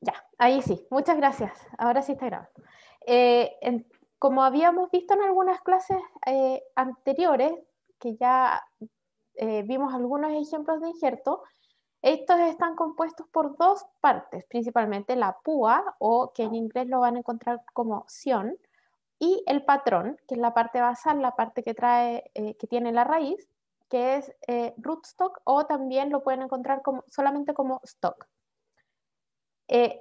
Ya, ahí sí. Muchas gracias. Ahora sí está grabado. Eh, como habíamos visto en algunas clases eh, anteriores, que ya eh, vimos algunos ejemplos de injerto, estos están compuestos por dos partes, principalmente la púa, o que en inglés lo van a encontrar como sion, y el patrón, que es la parte basal, la parte que, trae, que tiene la raíz, que es rootstock, o también lo pueden encontrar como, solamente como stock. Eh,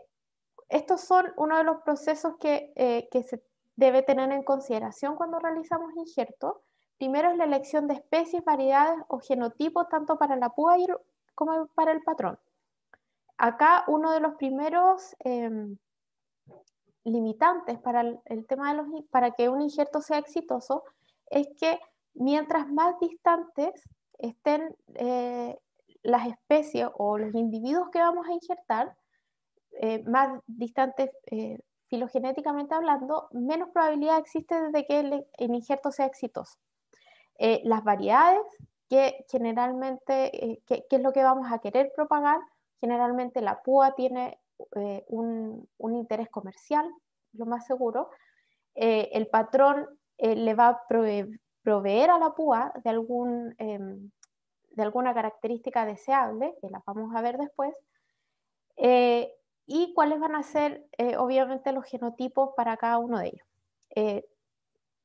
estos son uno de los procesos eh, que, se debe tener en consideración cuando realizamos injerto. Primero es la elección de especies, variedades o genotipos, tanto para la púa como para el patrón. Acá uno de los primeros em, limitantes para el, tema de para que un injerto sea exitoso es que mientras más distantes estén eh, las especies o los individuos que vamos a injertar, eh, más distantes eh, filogenéticamente hablando, menos probabilidad existe de que el, injerto sea exitoso. Eh, las variedades, que generalmente, que, es lo que vamos a querer propagar, generalmente la púa tiene un, interés comercial, lo más seguro. el patrón le va a proveer a la púa de, algún, em, de alguna característica deseable, que la vamos a ver después y cuáles van a ser, eh, obviamente, los genotipos para cada uno de ellos. Eh,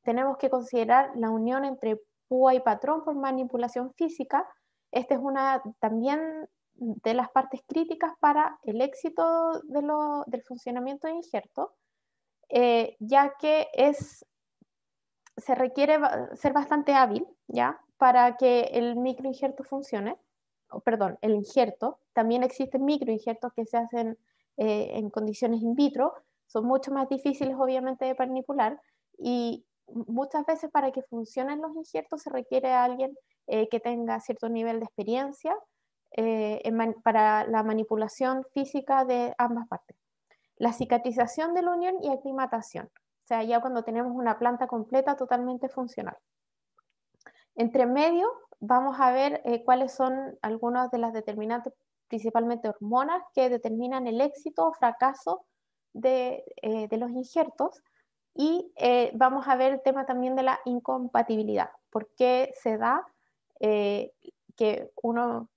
tenemos que considerar la unión entre púa y patrón por manipulación física. Esta es una también de las partes críticas para el éxito del funcionamiento de injerto, eh, ya que es, se requiere ser bastante hábil ¿ya? para que el microinjerto funcione, o, perdón, el injerto. También existen microinjertos que se hacen eh, en condiciones in vitro, son mucho más difíciles obviamente de manipular y muchas veces para que funcionen los injertos se requiere alguien eh, que tenga cierto nivel de experiencia eh, para la manipulación física de ambas partes. La cicatrización de la unión y aclimatación, o sea, ya cuando tenemos una planta completa totalmente funcional. Entre medio vamos a ver cuáles son algunas de las determinantes principalmente hormonas que determinan el éxito o fracaso de, eh, los injertos. Y eh, vamos a ver el tema también de la incompatibilidad, por qué se da eh, que uno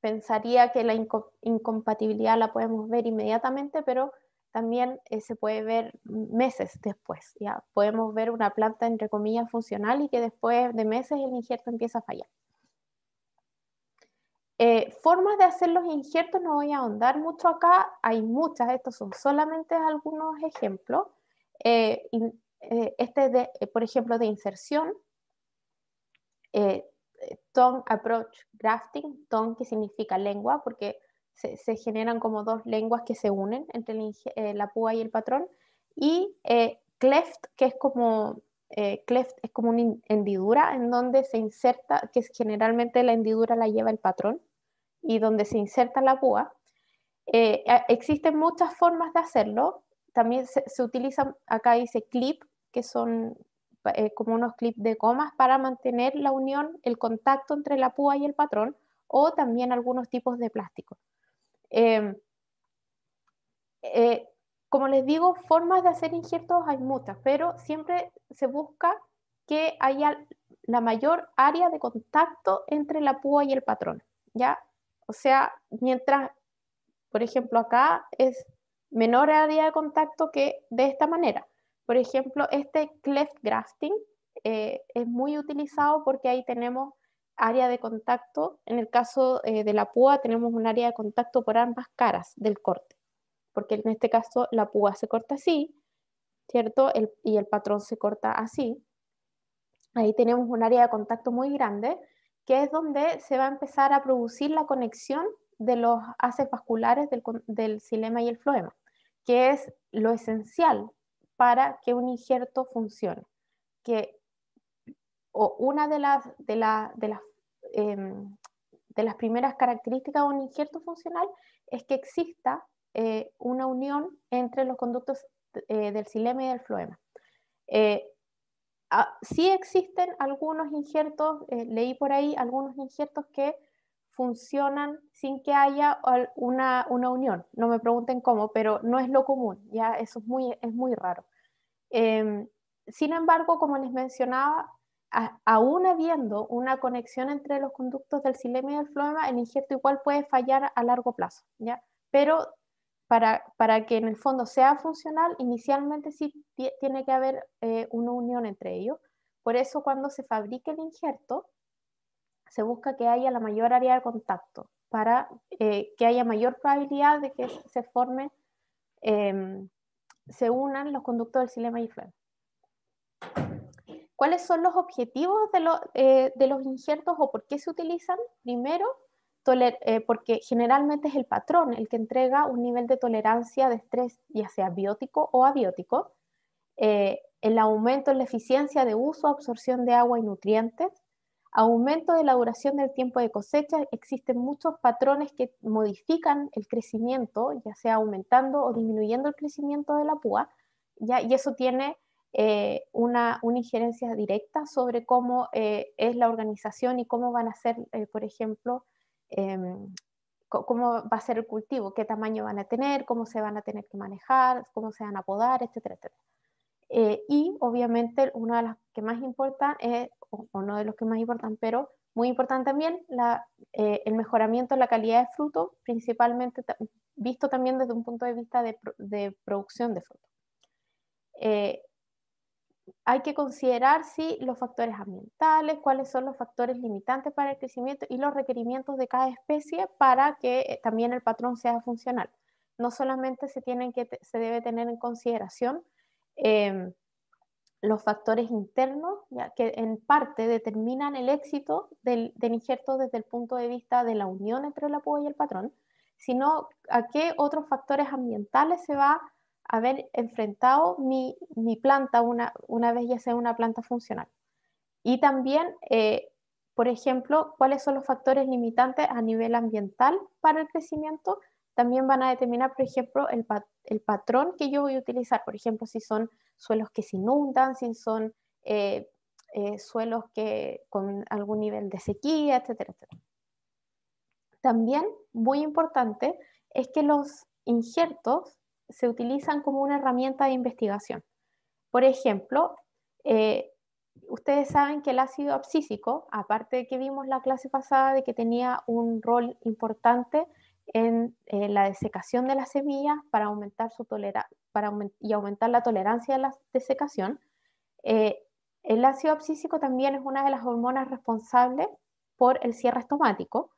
pensaría que la incompatibilidad la podemos ver inmediatamente, pero también se puede ver meses después. Ya podemos ver una planta, entre comillas, funcional y que después de meses el injerto empieza a fallar. Eh, formas de hacer los injertos, no voy a ahondar mucho acá, hay muchas, estos son solamente algunos ejemplos. Eh, eh, este, es por ejemplo, de inserción, tongue approach grafting, tongue que significa lengua, porque se, generan como dos lenguas que se unen entre la púa y el patrón, y cleft, que es como cleft es como una hendidura en donde se inserta, que generalmente la hendidura la lleva el patrón, y donde se inserta la púa. Eh, existen muchas formas de hacerlo. También se, utilizan, acá dice clip, que son eh, como unos clips de comas para mantener la unión, el contacto entre la púa y el patrón, o también algunos tipos de plástico. Em, eh, como les digo, formas de hacer injertos hay muchas, pero siempre se busca que haya la mayor área de contacto entre la púa y el patrón. ¿ya? O sea, mientras, por ejemplo, acá es menor área de contacto que de esta manera. Por ejemplo, este cleft grafting eh, es muy utilizado porque ahí tenemos área de contacto. En el caso eh, de la púa tenemos un área de contacto por ambas caras del corte, porque en este caso la púa se corta así, ¿cierto? y el patrón se corta así. Ahí tenemos un área de contacto muy grande que es donde se va a empezar a producir la conexión de los haces vasculares del, del y el floema, que es lo esencial para que un injerto funcione. Que o una de las, de, de, las, em, de las primeras características de un injerto funcional es que exista eh, una unión entre los conductos eh, del xilema y del floema. Eh, Ah, sí existen algunos injertos, eh, leí por ahí, algunos injertos que funcionan sin que haya una, unión. No me pregunten cómo, pero no es lo común, ya eso es muy, es muy raro. Em, sin embargo, como les mencionaba, aún habiendo una conexión entre los conductos del silema y del floema, el injerto igual puede fallar a largo plazo, ¿ya? pero para, que en el fondo sea funcional, inicialmente sí tiene que haber eh, una unión entre ellos. Por eso cuando se fabrique el injerto, se busca que haya la mayor área de contacto para eh, que haya mayor probabilidad de que se formen, em, se unan los conductos del silema y flema. ¿Cuáles son los objetivos eh, de los injertos o por qué se utilizan? Primero, eh, porque generalmente es el patrón el que entrega un nivel de tolerancia de estrés, ya sea biótico o abiótico, eh, el aumento en la eficiencia de uso, absorción de agua y nutrientes, aumento de la duración del tiempo de cosecha, existen muchos patrones que modifican el crecimiento, ya sea aumentando o disminuyendo el crecimiento de la púa, y eso tiene eh, una, una, injerencia directa sobre cómo es la organización y cómo van a ser, por ejemplo, Em, cómo va a ser el cultivo, qué tamaño van a tener, cómo se van a tener que manejar, cómo se van a podar, etcétera, etcétera. Eh, y obviamente una de las que más importa es, o, no de los que más importan, pero muy importante también eh, el mejoramiento de la calidad de fruto, principalmente visto también desde un punto de vista de, producción de fruto. Eh, hay que considerar si los factores ambientales, cuáles son los factores limitantes para el crecimiento y los requerimientos de cada especie para que eh, también el patrón sea funcional. No solamente se, tienen que, se debe tener en consideración em, los factores internos, que en parte determinan el éxito del, injerto desde el punto de vista de la unión entre el apoyo y el patrón, sino a qué otros factores ambientales se va haber enfrentado mi, mi planta una, una, vez ya sea una planta funcional. Y también, eh, por ejemplo, cuáles son los factores limitantes a nivel ambiental para el crecimiento, también van a determinar, por ejemplo, el, el patrón que yo voy a utilizar. Por ejemplo, si son suelos que se inundan, si son eh, eh, suelos que, con algún nivel de sequía, etcétera, etcétera. También, muy importante, es que los injertos se utilizan como una herramienta de investigación. Por ejemplo, eh, ustedes saben que el ácido abscísico, aparte de que vimos la clase pasada de que tenía un rol importante en eh, la desecación de las semillas para aumentar su para y aumentar la tolerancia a la desecación, eh, el ácido abscísico también es una de las hormonas responsables por el cierre estomático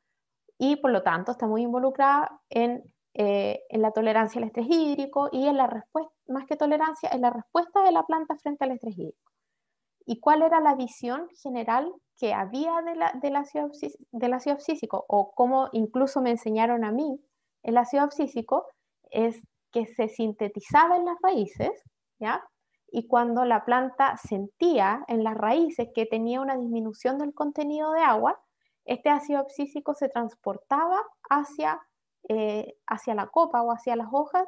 y por lo tanto está muy involucrada en eh, en la tolerancia al estrés hídrico y en la respuesta, más que tolerancia, en la respuesta de la planta frente al estrés hídrico. ¿Y cuál era la visión general que había del de del ácido abscísico? O como incluso me enseñaron a mí, el ácido abscísico es que se sintetizaba en las raíces, ¿ya? Y cuando la planta sentía en las raíces que tenía una disminución del contenido de agua, este ácido abscísico se transportaba hacia eh, hacia la copa o hacia las hojas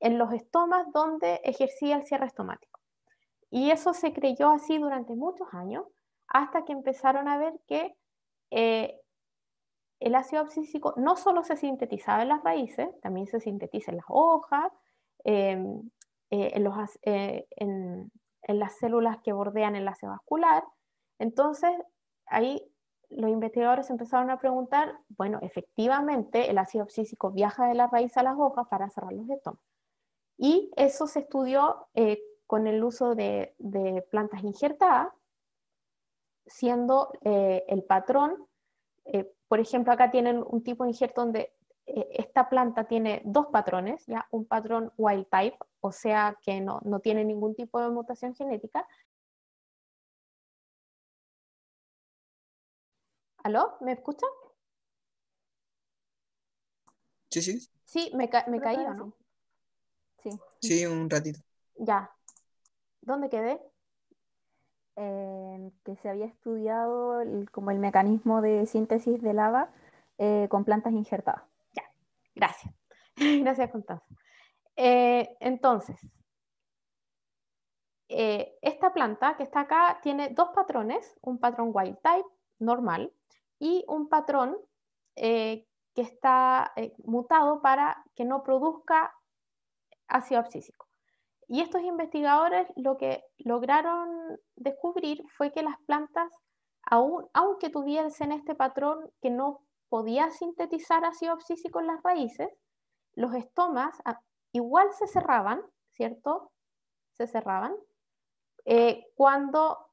en los estomas donde ejercía el cierre estomático. Y eso se creyó así durante muchos años hasta que empezaron a ver que eh, el ácido abscísico no solo se sintetizaba en las raíces, también se sintetiza en las hojas, em, eh, en, en las células que bordean el ácido vascular. Entonces, ahí los investigadores empezaron a preguntar, bueno, efectivamente el ácido abscísico viaja de la raíz a las hojas para cerrar los estomas. Y eso se estudió eh, con el uso de, plantas injertadas, siendo eh, el patrón, eh, por ejemplo, acá tienen un tipo de injerto donde esta planta tiene dos patrones, ya un patrón wild type, o sea que no tiene ningún tipo de mutación genética, ¿Aló? ¿Me escucha? Sí, sí. Sí, me, caí, ¿o no? Sí. Sí, un ratito. Ya. ¿Dónde quedé? Eh, que se había estudiado como el mecanismo de síntesis de lava eh, con plantas injertadas. Ya, gracias. gracias, Juntas. Eh, entonces, esta planta que está acá tiene dos patrones, un patrón wild type normal y un patrón eh, que está eh, mutado para que no produzca ácido abscísico. Y estos investigadores lo que lograron descubrir fue que las plantas, aunque tuviesen este patrón que no podía sintetizar ácido abscísico en las raíces, los estomas ah, igual se cerraban, ¿cierto? Se cerraban eh, cuando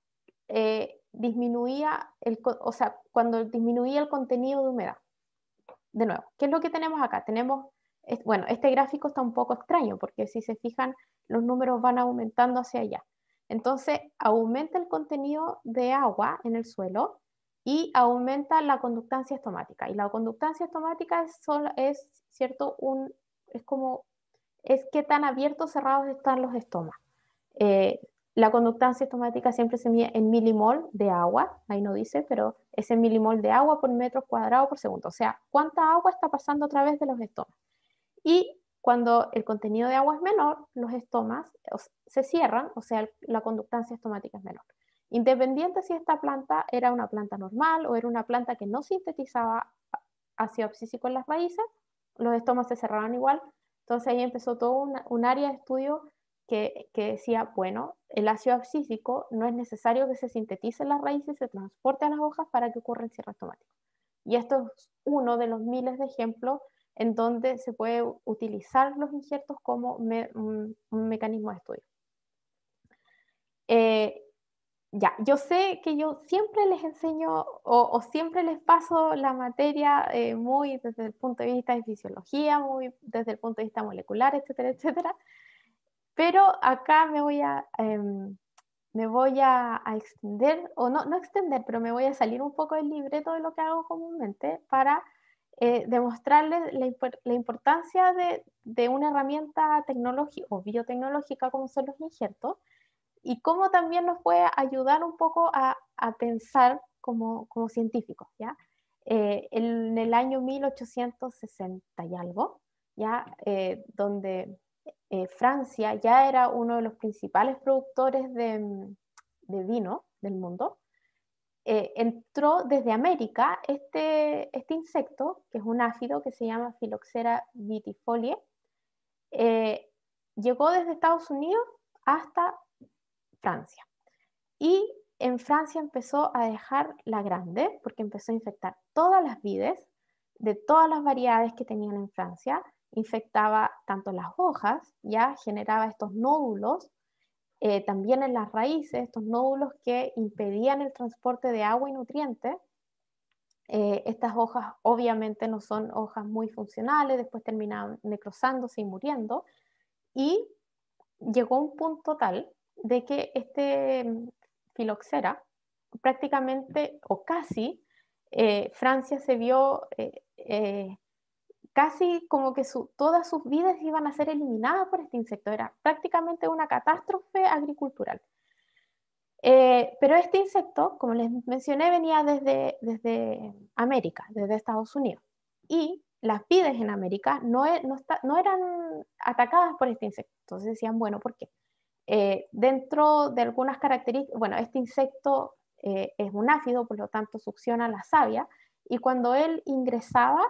disminuía el, o sea, cuando disminuía el contenido de humedad. De nuevo, ¿qué es lo que tenemos acá? Tenemos, bueno, este gráfico está un poco extraño porque si se fijan, los números van aumentando hacia allá. Entonces, aumenta el contenido de agua en el suelo y aumenta la conductancia estomática. Y la conductancia estomática es, solo, es ¿cierto? Un, es como, es qué tan abiertos cerrados están los estomas. Eh, la conductancia estomática siempre se mide en milimol de agua, ahí no dice, pero es en milimol de agua por metro cuadrado por segundo. O sea, cuánta agua está pasando a través de los estomas. Y cuando el contenido de agua es menor, los estomas se cierran, o sea, la conductancia estomática es menor. Independiente si esta planta era una planta normal o era una planta que no sintetizaba ácido abscísico en las raíces, los estomas se cerraron igual. Entonces ahí empezó todo un área de estudio que, decía, bueno, el ácido abscísico no es necesario que se sintetice en las raíces y se transporte a las hojas para que ocurra el cierre automático. Y esto es uno de los miles de ejemplos en donde se puede utilizar los injertos como un, mecanismo de estudio. Eh, ya, yo sé que yo siempre les enseño o, siempre les paso la materia eh, muy desde el punto de vista de fisiología, muy desde el punto de vista molecular, etcétera, etcétera, pero acá me voy a, em, me voy a, extender, o no, no extender, pero me voy a salir un poco del libreto de lo que hago comúnmente para eh, demostrarles la, la importancia de, de, una herramienta tecnológica o biotecnológica como son los injertos y cómo también nos puede ayudar un poco a, a pensar como, como científicos. ¿ya? Eh, en el año 1860 y algo, ¿ya? Eh, donde eh, Francia ya era uno de los principales productores de, mm, vino del mundo, eh, entró desde América este, este, insecto, que es un ácido que se llama Phylloxera vitifolie, eh, llegó desde Estados Unidos hasta Francia. Y en Francia empezó a dejar la grande, porque empezó a infectar todas las vides de todas las variedades que tenían en Francia, infectaba tanto las hojas, ya generaba estos nódulos, eh, también en las raíces, estos nódulos que impedían el transporte de agua y nutrientes. Eh, estas hojas obviamente no son hojas muy funcionales, después terminaban necrosándose y muriendo. Y llegó un punto tal de que este mm, filoxera prácticamente o casi eh, Francia se vio casi como que todas sus vidas iban a ser eliminadas por este insecto. Era prácticamente una catástrofe agricultural. Eh, pero este insecto, como les mencioné, venía desde, desde América, desde Estados Unidos. Y las vides en América no, e, eran atacadas por este insecto. Entonces decían, bueno, ¿por qué? Eh, dentro de algunas características, bueno, este insecto eh, es un ácido, por lo tanto succiona la savia, y cuando él ingresaba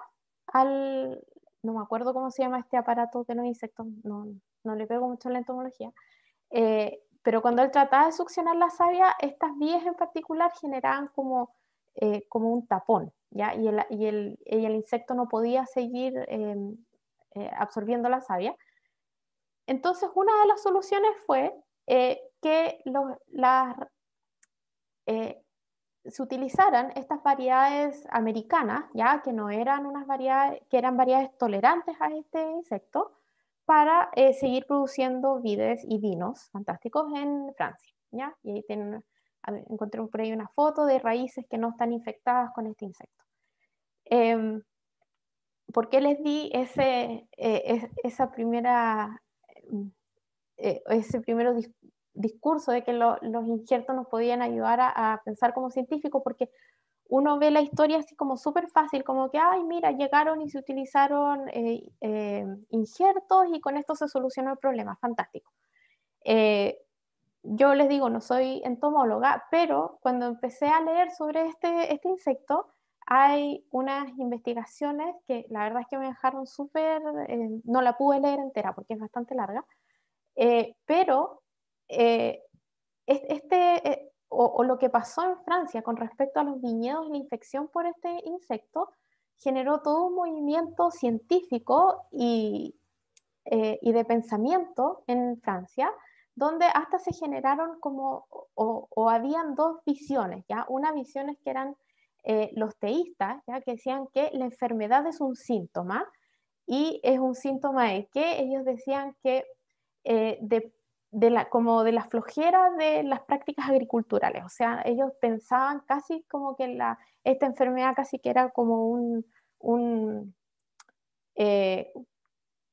al, no me acuerdo cómo se llama este aparato de los insectos, no, le pego mucho a la entomología, eh, pero cuando él trataba de succionar la savia, estas vías en particular generaban como, eh, como un tapón, ¿ya? Y el, y, el, insecto no podía seguir em, eh, absorbiendo la savia. Entonces, una de las soluciones fue que los, las, se utilizaran estas variedades americanas, ya que no eran unas variedades, que eran variedades tolerantes a este insecto, para eh, seguir produciendo vides y vinos fantásticos en Francia. Y ahí encontré por ahí una foto de raíces que no están infectadas con este insecto. Em, ¿Por qué les di ese, primer eh, esa primera, eh, ese primero discurso de que los injertos nos podían ayudar a, pensar como científicos, porque uno ve la historia así como súper fácil, como que, ay, mira, llegaron y se utilizaron eh, eh, injertos y con esto se solucionó el problema, fantástico. Eh, yo les digo, no soy entomóloga, pero cuando empecé a leer sobre este, este insecto, hay unas investigaciones que la verdad es que me dejaron súper, no la pude leer entera porque es bastante larga, pero eh, este, eh, o, lo que pasó en Francia con respecto a los viñedos y la infección por este insecto generó todo un movimiento científico y, eh, de pensamiento en Francia, donde hasta se generaron como, o, o habían dos visiones, ¿ya? Una es que eran los teístas, ¿ya? que decían que la enfermedad es un síntoma y es un síntoma de que ellos decían que de, de la, como de la flojera de las prácticas agriculturales. O sea, ellos pensaban casi como que la, esta enfermedad casi que era como un, eh,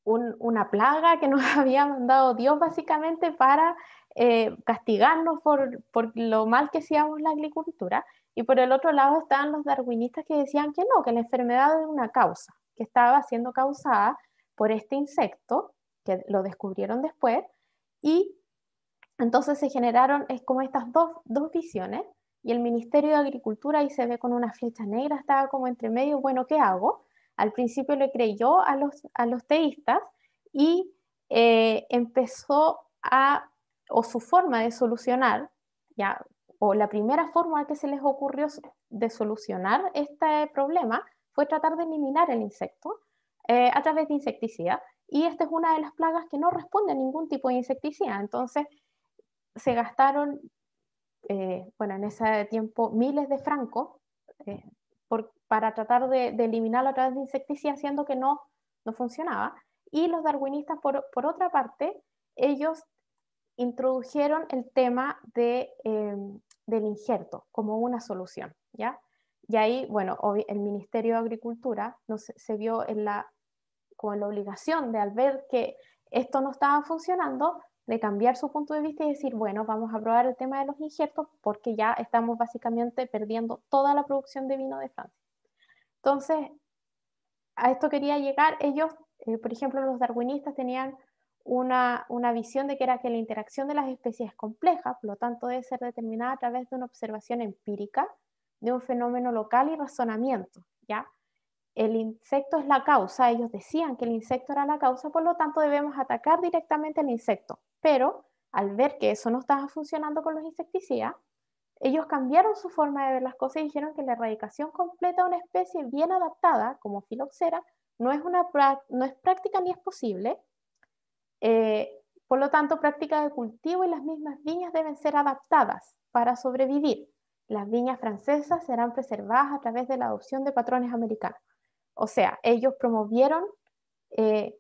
una plaga que nos había mandado Dios básicamente para eh, castigarnos por, por, lo mal que hacíamos la agricultura. Y por el otro lado estaban los darwinistas que decían que no, que la enfermedad era una causa, que estaba siendo causada por este insecto, que lo descubrieron después, y entonces se generaron es como estas dos, dos visiones y el Ministerio de Agricultura ahí se ve con una flecha negra, estaba como entre medio, bueno, ¿qué hago? Al principio le creyó a los, a los teístas y eh, empezó a, o su forma de solucionar, ya, o la primera forma que se les ocurrió de solucionar este problema fue tratar de eliminar el insecto eh, a través de insecticida y esta es una de las plagas que no responde a ningún tipo de insecticida. Entonces, se gastaron, eh, bueno, en ese tiempo miles de francos eh, para tratar de, de, eliminarlo a través de insecticida, siendo que no, no funcionaba. Y los darwinistas, por, otra parte, ellos introdujeron el tema de, em, del injerto como una solución, ¿ya? Y ahí, bueno, el Ministerio de Agricultura se vio en la con la obligación de al ver que esto no estaba funcionando, de cambiar su punto de vista y decir, bueno, vamos a probar el tema de los injertos porque ya estamos básicamente perdiendo toda la producción de vino de Francia. Entonces, a esto quería llegar. Ellos, eh, por ejemplo, los darwinistas tenían una, una, visión de que era que la interacción de las especies es compleja, por lo tanto debe ser determinada a través de una observación empírica de un fenómeno local y razonamiento, ¿ya? el insecto es la causa, ellos decían que el insecto era la causa, por lo tanto debemos atacar directamente al insecto. Pero al ver que eso no estaba funcionando con los insecticidas, ellos cambiaron su forma de ver las cosas y dijeron que la erradicación completa de una especie bien adaptada, como filoxera, no es, una, no es práctica ni es posible. Eh, por lo tanto, práctica de cultivo y las mismas viñas deben ser adaptadas para sobrevivir. Las viñas francesas serán preservadas a través de la adopción de patrones americanos. O sea, ellos promovieron, eh,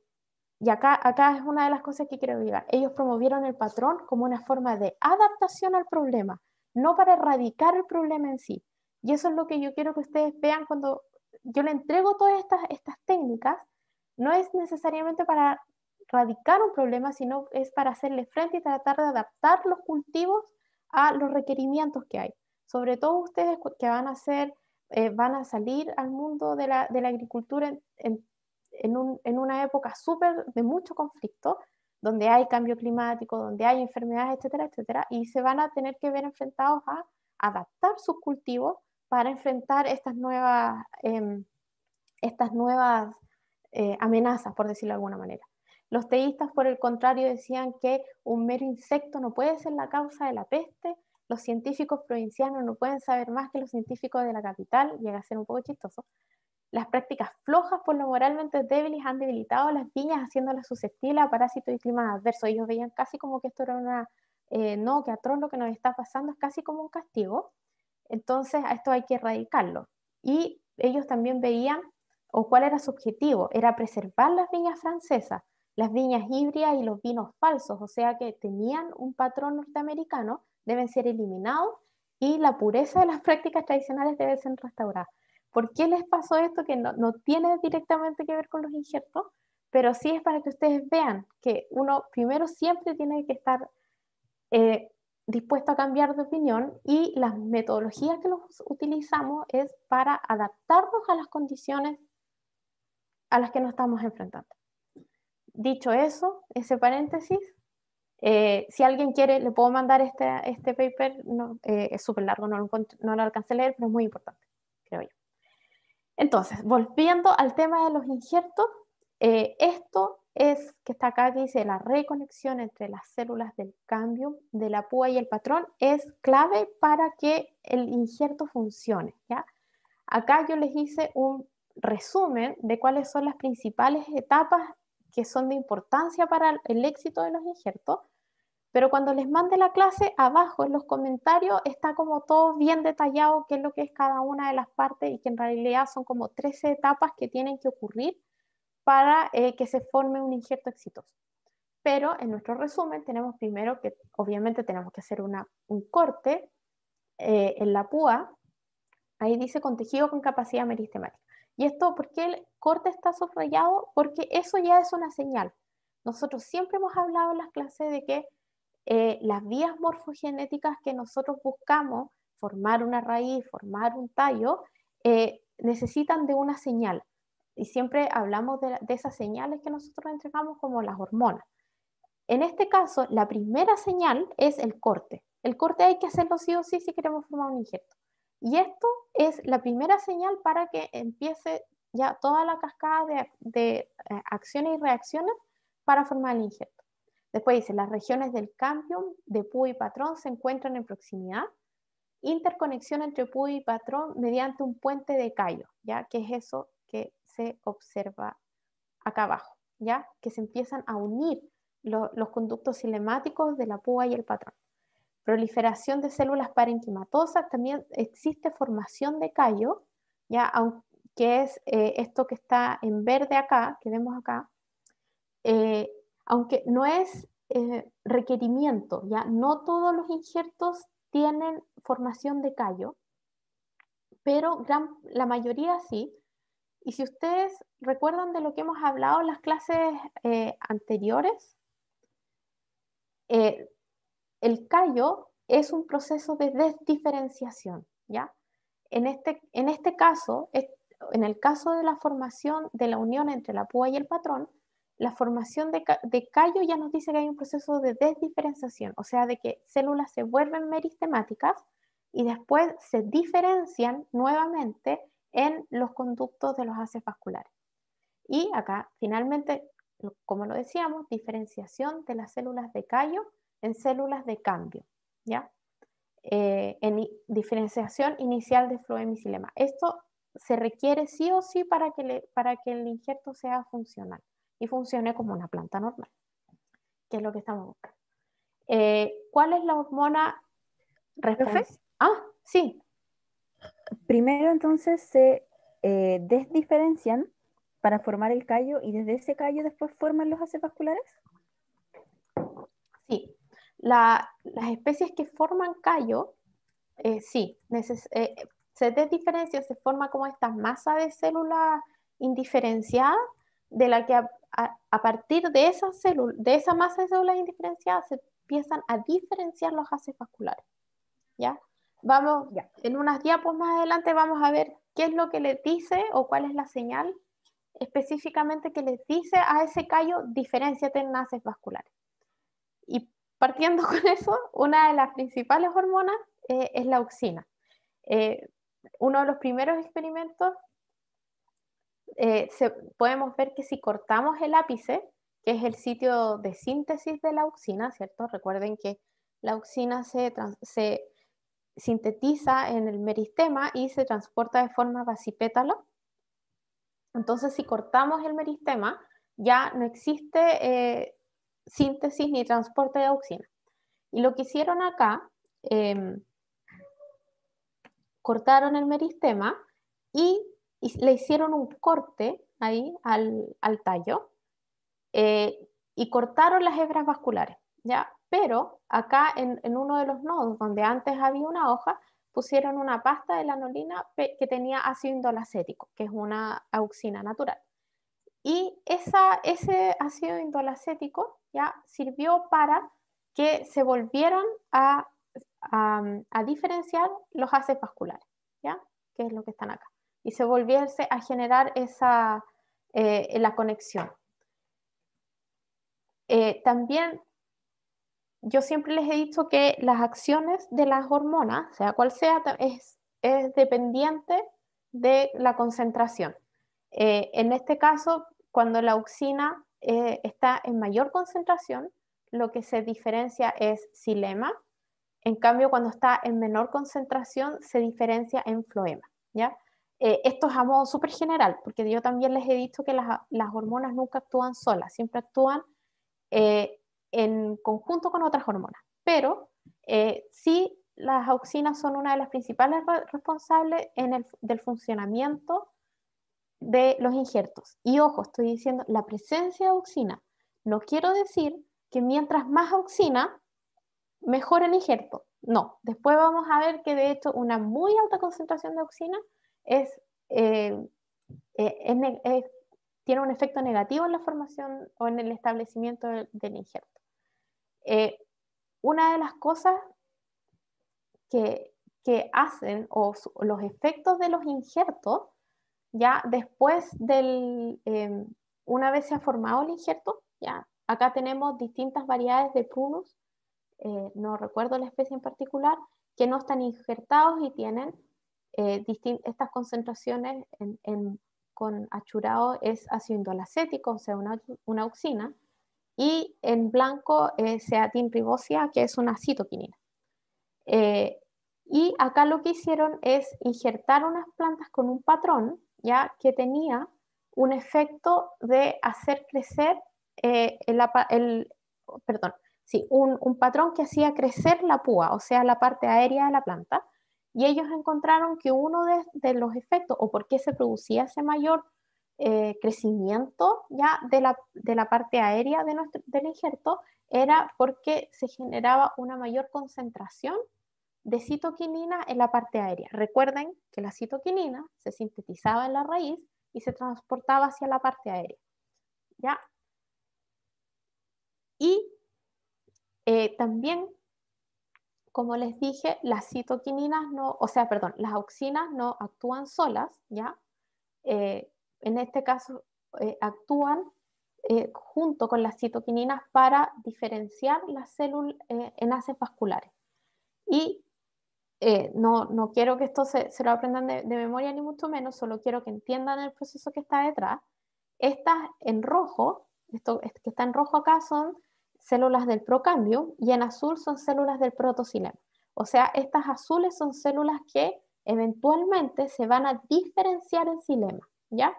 y acá, acá es una de las cosas que quiero decir, ellos promovieron el patrón como una forma de adaptación al problema, no para erradicar el problema en sí. Y eso es lo que yo quiero que ustedes vean cuando yo le entrego todas estas, estas técnicas, no es necesariamente para erradicar un problema, sino es para hacerle frente y tratar de adaptar los cultivos a los requerimientos que hay. Sobre todo ustedes que van a hacer eh, van a salir al mundo de la, agricultura en, una época súper de mucho conflicto, donde hay cambio climático, donde hay enfermedades, etcétera, etcétera, y se van a tener que ver enfrentados a adaptar sus cultivos para enfrentar estas nuevas, em, estas nuevas eh, amenazas, por decirlo de alguna manera. Los teístas, por el contrario, decían que un mero insecto no puede ser la causa de la peste, los científicos provincianos no pueden saber más que los científicos de la capital, llega a ser un poco chistoso. Las prácticas flojas por lo moralmente débiles han debilitado las viñas, haciéndolas susceptibles a parásitos y climas adversos. Ellos veían casi como que esto era una, eh, no, que atroz lo que nos está pasando, es casi como un castigo. Entonces, a esto hay que erradicarlo. Y ellos también veían, o cuál era su objetivo, era preservar las viñas francesas, las viñas híbridas y los vinos falsos, o sea que tenían un patrón norteamericano deben ser eliminados y la pureza de las prácticas tradicionales debe ser restaurada. ¿Por qué les pasó esto que no, tiene directamente que ver con los injertos? Pero sí es para que ustedes vean que uno primero siempre tiene que estar eh, dispuesto a cambiar de opinión y las metodologías que los utilizamos es para adaptarnos a las condiciones a las que nos estamos enfrentando. Dicho eso, ese paréntesis, eh, si alguien quiere, le puedo mandar este, este paper, no, eh, es súper largo, no lo, no lo alcancé a leer, pero es muy importante, creo yo. Entonces, volviendo al tema de los injertos, eh, esto es que está acá que dice la reconexión entre las células del cambio de la púa y el patrón es clave para que el injerto funcione. ¿ya? Acá yo les hice un resumen de cuáles son las principales etapas que son de importancia para el éxito de los injertos, pero cuando les mande la clase, abajo en los comentarios está como todo bien detallado qué es lo que es cada una de las partes y que en realidad son como 13 etapas que tienen que ocurrir para eh, que se forme un injerto exitoso. Pero en nuestro resumen tenemos primero que obviamente tenemos que hacer una, un corte eh, en la púa, ahí dice con tejido con capacidad meristemática. Y esto, porque qué corte está subrayado porque eso ya es una señal. Nosotros siempre hemos hablado en las clases de que eh, las vías morfogenéticas que nosotros buscamos, formar una raíz, formar un tallo, eh, necesitan de una señal. Y siempre hablamos de, esas señales que nosotros entregamos como las hormonas. En este caso, la primera señal es el corte. El corte hay que hacerlo sí o sí si queremos formar un injerto. Y esto es la primera señal para que empiece ya toda la cascada de, eh, acciones y reacciones para formar el injerto. Después dice, las regiones del cambio de PUI y patrón se encuentran en proximidad, interconexión entre PUI y patrón mediante un puente de callo, ¿ya? que es eso que se observa acá abajo, ¿ya? que se empiezan a unir los conductos cinemáticos de la púa y el patrón. Proliferación de células parenquimatosas, también existe formación de callo, ¿ya? Aunque que es eh, esto que está en verde acá, que vemos acá, eh, aunque no es eh, requerimiento, ya no todos los injertos tienen formación de callo, pero la mayoría sí. Y si ustedes recuerdan de lo que hemos hablado en las clases anteriores, el callo es un proceso de desdiferenciación, ¿ya? En este, en este caso, es, en el caso de la formación de la unión entre la púa y el patrón, la formación de, callo ya nos dice que hay un proceso de desdiferenciación, o sea, de que células se vuelven meristemáticas y después se diferencian nuevamente en los conductos de los haces vasculares. Y acá, finalmente, como lo decíamos, diferenciación de las células de callo en células de cambio, ¿ya? Eh, en diferenciación inicial de floemicilema. Esto se requiere sí o sí para que, para que el injerto sea funcional y funcione como una planta normal, que es lo que estamos buscando. Eh, ¿Cuál es la hormona responsable? Ah, sí. Primero entonces se eh, desdiferencian para formar el callo y desde ese callo después forman los haces Sí, las especies que forman callo, eh, sí, se desdiferencia, se forma como esta masa de células indiferenciada, de la que a, partir de esa, célula, de esa masa de células indiferenciadas se empiezan a diferenciar los haces vasculares. ¿ya? Vamos, en unas diapos más adelante vamos a ver qué es lo que le dice o cuál es la señal específicamente que le dice a ese callo diferenciate en haces vasculares. Y partiendo con eso, una de las principales hormonas eh, es la auxina. Eh, uno de los primeros experimentos, eh, podemos ver que si cortamos el ápice, que es el sitio de síntesis de la auxina, ¿cierto? Recuerden que la auxina se, sintetiza en el meristema y se transporta de forma vasipétala. Entonces, si cortamos el meristema, ya no existe eh, síntesis ni transporte de auxina. Y lo que hicieron acá, em, cortaron el meristema y, le hicieron un corte ahí al, tallo eh, y cortaron las hebras vasculares, ¿ya? Pero acá en, uno de los nodos donde antes había una hoja, pusieron una pasta de lanolina que tenía ácido indolacético, que es una auxina natural. Y esa, ese ácido indolacético ya sirvió para que se volvieran a a, diferenciar los haces vasculares, ¿ya? Que es lo que están acá. Y se volviese a generar esa, eh, la conexión. Eh, también yo siempre les he dicho que las acciones de las hormonas, sea cual sea, es, dependiente de la concentración. Eh, en este caso, cuando la auxina está en mayor concentración, lo que se diferencia es silema, en cambio, cuando está en menor concentración, se diferencia en floema. ¿ya? Eh, esto es a modo súper general, porque yo también les he dicho que las, hormonas nunca actúan solas, siempre actúan eh, en conjunto con otras hormonas. Pero eh, sí, las auxinas son una de las principales responsables del funcionamiento de los injertos. Y ojo, estoy diciendo la presencia de auxina. No quiero decir que mientras más auxina, mejor el injerto. No, después vamos a ver que de hecho una muy alta concentración de auxina eh, eh, es, tiene un efecto negativo en la formación o en el establecimiento del, injerto. Eh, una de las cosas que, hacen o los efectos de los injertos, ya después del, em, una vez se ha formado el injerto, ya acá tenemos distintas variedades de prunos, eh, no recuerdo la especie en particular, que no están injertados y tienen eh, estas concentraciones en, con achurado es ácido indolacético, o sea, una, una auxina, y en blanco es eh, seatin que es una citoquinina. y acá lo que hicieron es injertar unas plantas con un patrón ya que tenía un efecto de hacer crecer el, perdón, sí, un, patrón que hacía crecer la púa, o sea, la parte aérea de la planta, y ellos encontraron que uno de, los efectos, o por qué se producía ese mayor eh, crecimiento ya de la, parte aérea del injerto, era porque se generaba una mayor concentración de citoquinina en la parte aérea. Recuerden que la citoquinina se sintetizaba en la raíz y se transportaba hacia la parte aérea. ¿Ya? Y eh, también, como les dije, las citoquininas no, o sea, perdón, las auxinas no actúan solas, ¿ya? Eh, en este caso, eh, actúan junto con las citoquininas para diferenciar las células en haces vasculares. Y no, quiero que esto se, lo aprendan de, memoria ni mucho menos, solo quiero que entiendan el proceso que está detrás. Estas en rojo, que está en rojo acá son células del procambio y en azul son células del protocinema. O sea, estas azules son células que eventualmente se van a diferenciar en cinema. ¿ya?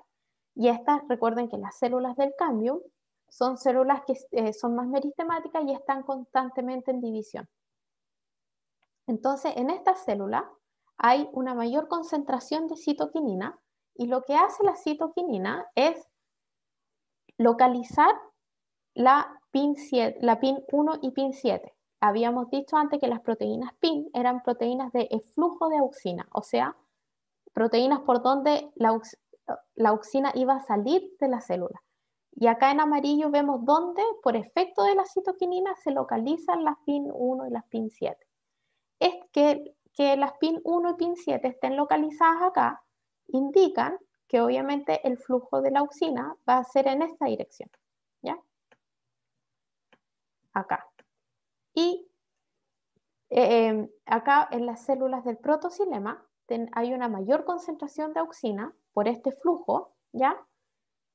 Y estas, recuerden que las células del cambio son células que eh, son más meristemáticas y están constantemente en división. Entonces, en esta célula hay una mayor concentración de citoquinina y lo que hace la citoquinina es localizar la PIN 7, la PIN 1 y PIN 7. Habíamos dicho antes que las proteínas PIN eran proteínas de flujo de auxina, o sea, proteínas por donde la, auxina iba a salir de la célula. Y acá en amarillo vemos dónde, por efecto de la citoquinina, se localizan las PIN 1 y las PIN 7. Es que, que las PIN 1 y PIN 7 estén localizadas acá, indican que obviamente el flujo de la auxina va a ser en esta dirección acá. Y eh, em, acá en las células del protocilema hay una mayor concentración de auxina por este flujo, ¿ya?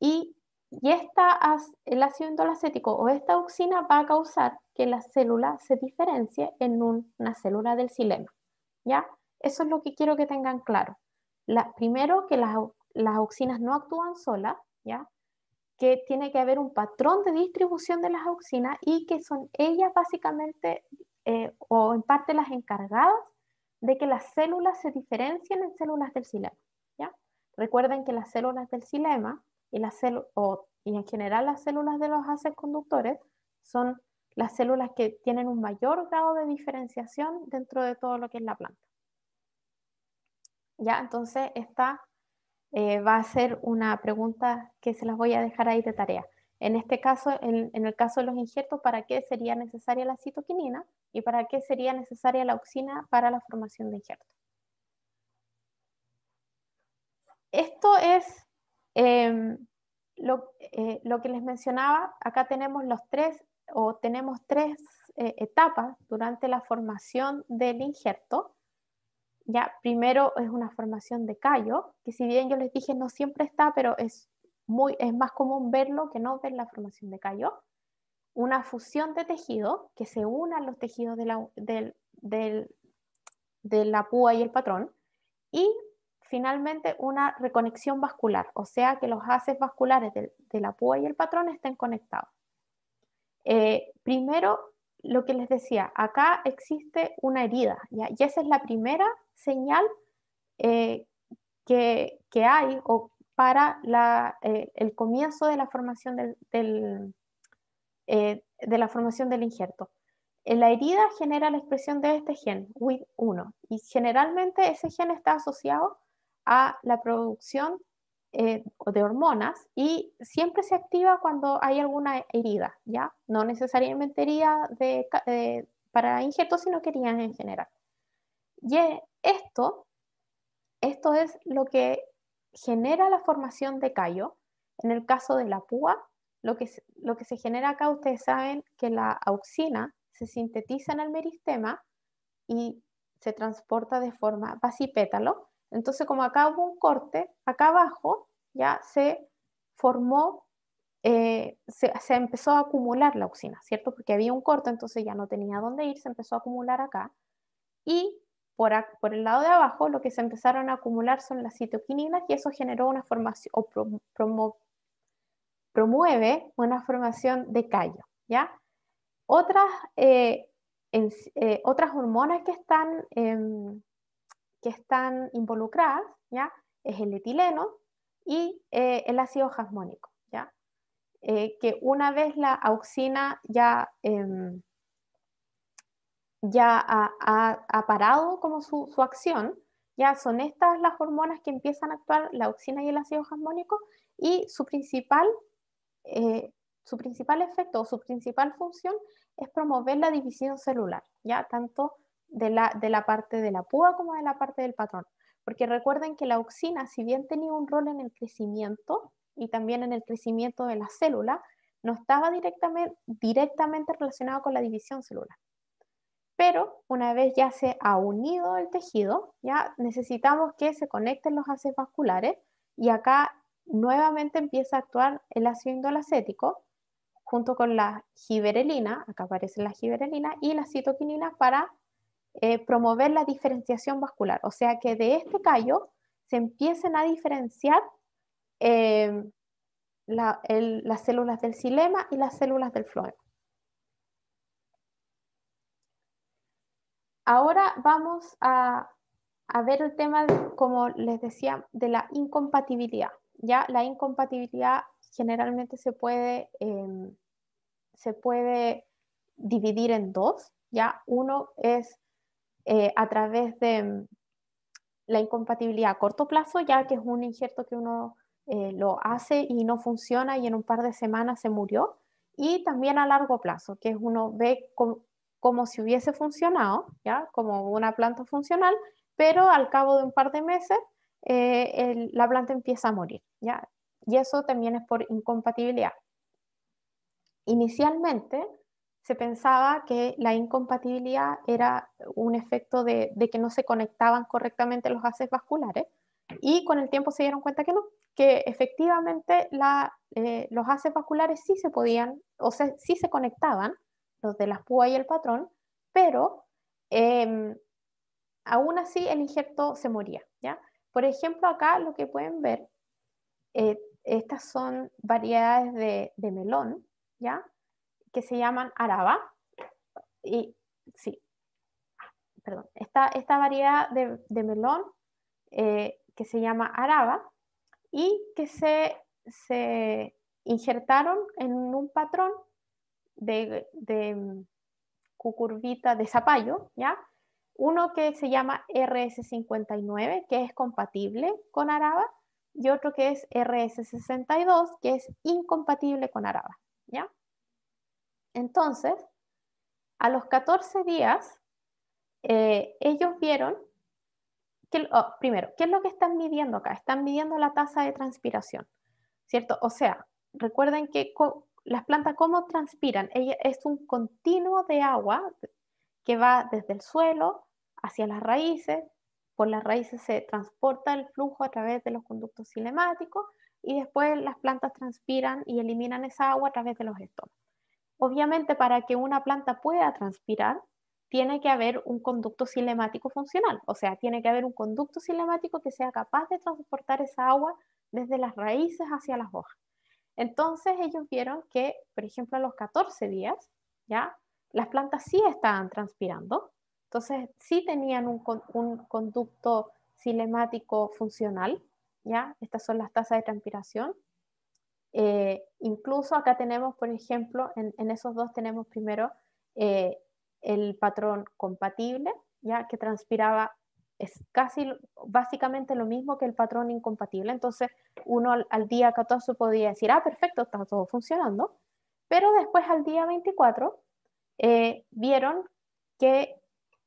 Y, esta, el ácido endolacético o esta auxina va a causar que la célula se diferencie en una célula del silema, ¿ya? Eso es lo que quiero que tengan claro. primero, que las, las auxinas no actúan solas, ¿ya? que tiene que haber un patrón de distribución de las auxinas y que son ellas básicamente eh, o en parte las encargadas de que las células se diferencien en células del silema. ¿ya? Recuerden que las células del silema y, las o, y en general las células de los haces conductores son las células que tienen un mayor grado de diferenciación dentro de todo lo que es la planta. ¿Ya? Entonces está eh, va a ser una pregunta que se las voy a dejar ahí de tarea. En este caso, en, el caso de los injertos, ¿para qué sería necesaria la citoquinina y para qué sería necesaria la auxina para la formación de injerto? Esto es em, eh, lo, que les mencionaba. Acá tenemos los tres o tenemos tres eh, etapas durante la formación del injerto primero es una formación de callo, que si bien yo les dije no siempre está, pero es, muy, es más común verlo que no ver la formación de callo. Una fusión de tejido, que se unan los tejidos de la, púa y el patrón. Y finalmente una reconexión vascular, o sea que los haces vasculares de, la púa y el patrón estén conectados. Eh, primero, lo que les decía, acá existe una herida, ¿ya? y esa es la primera señal eh, que, que, hay o para la, eh, el comienzo de la formación del, eh, de la formación del injerto. La herida genera la expresión de este gen, WID1, y generalmente ese gen está asociado a la producción de hormonas y siempre se activa cuando hay alguna herida, ¿ya? No necesariamente herida de, para injertos, sino que heridas en general. Y esto, esto es lo que genera la formación de callo. En el caso de la púa, lo que, lo que se genera acá, ustedes saben que la auxina se sintetiza en el meristema y se transporta de forma vasipétalo. Entonces, como acá hubo un corte, acá abajo ya se formó, eh, se, se, empezó a acumular la auxina, ¿cierto? Porque había un corte, entonces ya no tenía dónde ir, se empezó a acumular acá. Y por, el lado de abajo lo que se empezaron a acumular son las citoquininas y eso generó una formación o promueve una formación de callo, ¿ya? Otras, eh, eh, hormonas que están, em, que están involucradas, ¿ya? Es el etileno y eh, el ácido jasmónico, ¿ya? que una vez la auxina ya em, ya ha, parado como su, acción, ya son estas las hormonas que empiezan a actuar, la auxina y el ácido jasmónico, y su principal, eh, su principal efecto o su principal función es promover la división celular, ya tanto de la, de la parte de la púa como de la parte del patrón. Porque recuerden que la auxina, si bien tenía un rol en el crecimiento y también en el crecimiento de la célula, no estaba directamente, directamente relacionado con la división celular. Pero una vez ya se ha unido el tejido, ya necesitamos que se conecten los haces vasculares y acá nuevamente empieza a actuar el ácido indolacético junto con la giberelina, acá aparece la giberelina, y la citoquinina para eh, promover la diferenciación vascular. O sea que de este callo se empiecen a diferenciar eh, las células del silema y las células del floema. Ahora vamos a, ver el tema, como les decía, de la incompatibilidad. Ya la incompatibilidad generalmente se puede, em, se puede dividir en dos. Ya uno es eh, a través de em, la incompatibilidad a corto plazo, ya que es un injerto que uno eh, lo hace y no funciona y en un par de semanas se murió. Y también a largo plazo, que es uno ve como si hubiese funcionado, ¿ya? Como una planta funcional, pero al cabo de un par de meses eh, la planta empieza a morir, ¿ya? Y eso también es por incompatibilidad. Inicialmente se pensaba que la incompatibilidad era un efecto de, que no se conectaban correctamente los haces vasculares y con el tiempo se dieron cuenta que no, que efectivamente la, eh, los haces vasculares sí se podían, o sea, sí se conectaban de las púas y el patrón, pero em, aún así el injerto se moría. ¿ya? Por ejemplo, acá lo que pueden ver, eh, estas son variedades de, melón, ¿ya? que se llaman araba. Y sí, esta, variedad de, melón eh, que se llama araba y que se, se injertaron en un patrón de, mm, cucurbita de zapallo, ¿ya? Uno que se llama RS59, que es compatible con araba, y otro que es RS62, que es incompatible con araba, ¿ya? Entonces, a los 14 días, eh, ellos vieron, que, oh, primero, ¿qué es lo que están midiendo acá? Están midiendo la tasa de transpiración, ¿cierto? O sea, recuerden que las plantas cómo transpiran. Ella, es un continuo de agua que va desde el suelo hacia las raíces, por las raíces se transporta el flujo a través de los conductos cinemáticos y después las plantas transpiran y eliminan esa agua a través de los estómagos. Obviamente para que una planta pueda transpirar, tiene que haber un conducto cinemático funcional, o sea, tiene que haber un conducto cinemático que sea capaz de transportar esa agua desde las raíces hacia las hojas. Entonces ellos vieron que, por ejemplo, a los 14 días, ¿ya? Las plantas sí estaban transpirando, entonces sí tenían un, conducto cinemático funcional, ¿ya? Estas son las tasas de transpiración. Eh, incluso acá tenemos, por ejemplo, en, esos dos tenemos primero eh, el patrón compatible, ya que transpiraba es casi básicamente lo mismo que el patrón incompatible. Entonces, uno al, día 14 podía decir, ah, perfecto, está todo funcionando. Pero después al día 24 eh, vieron que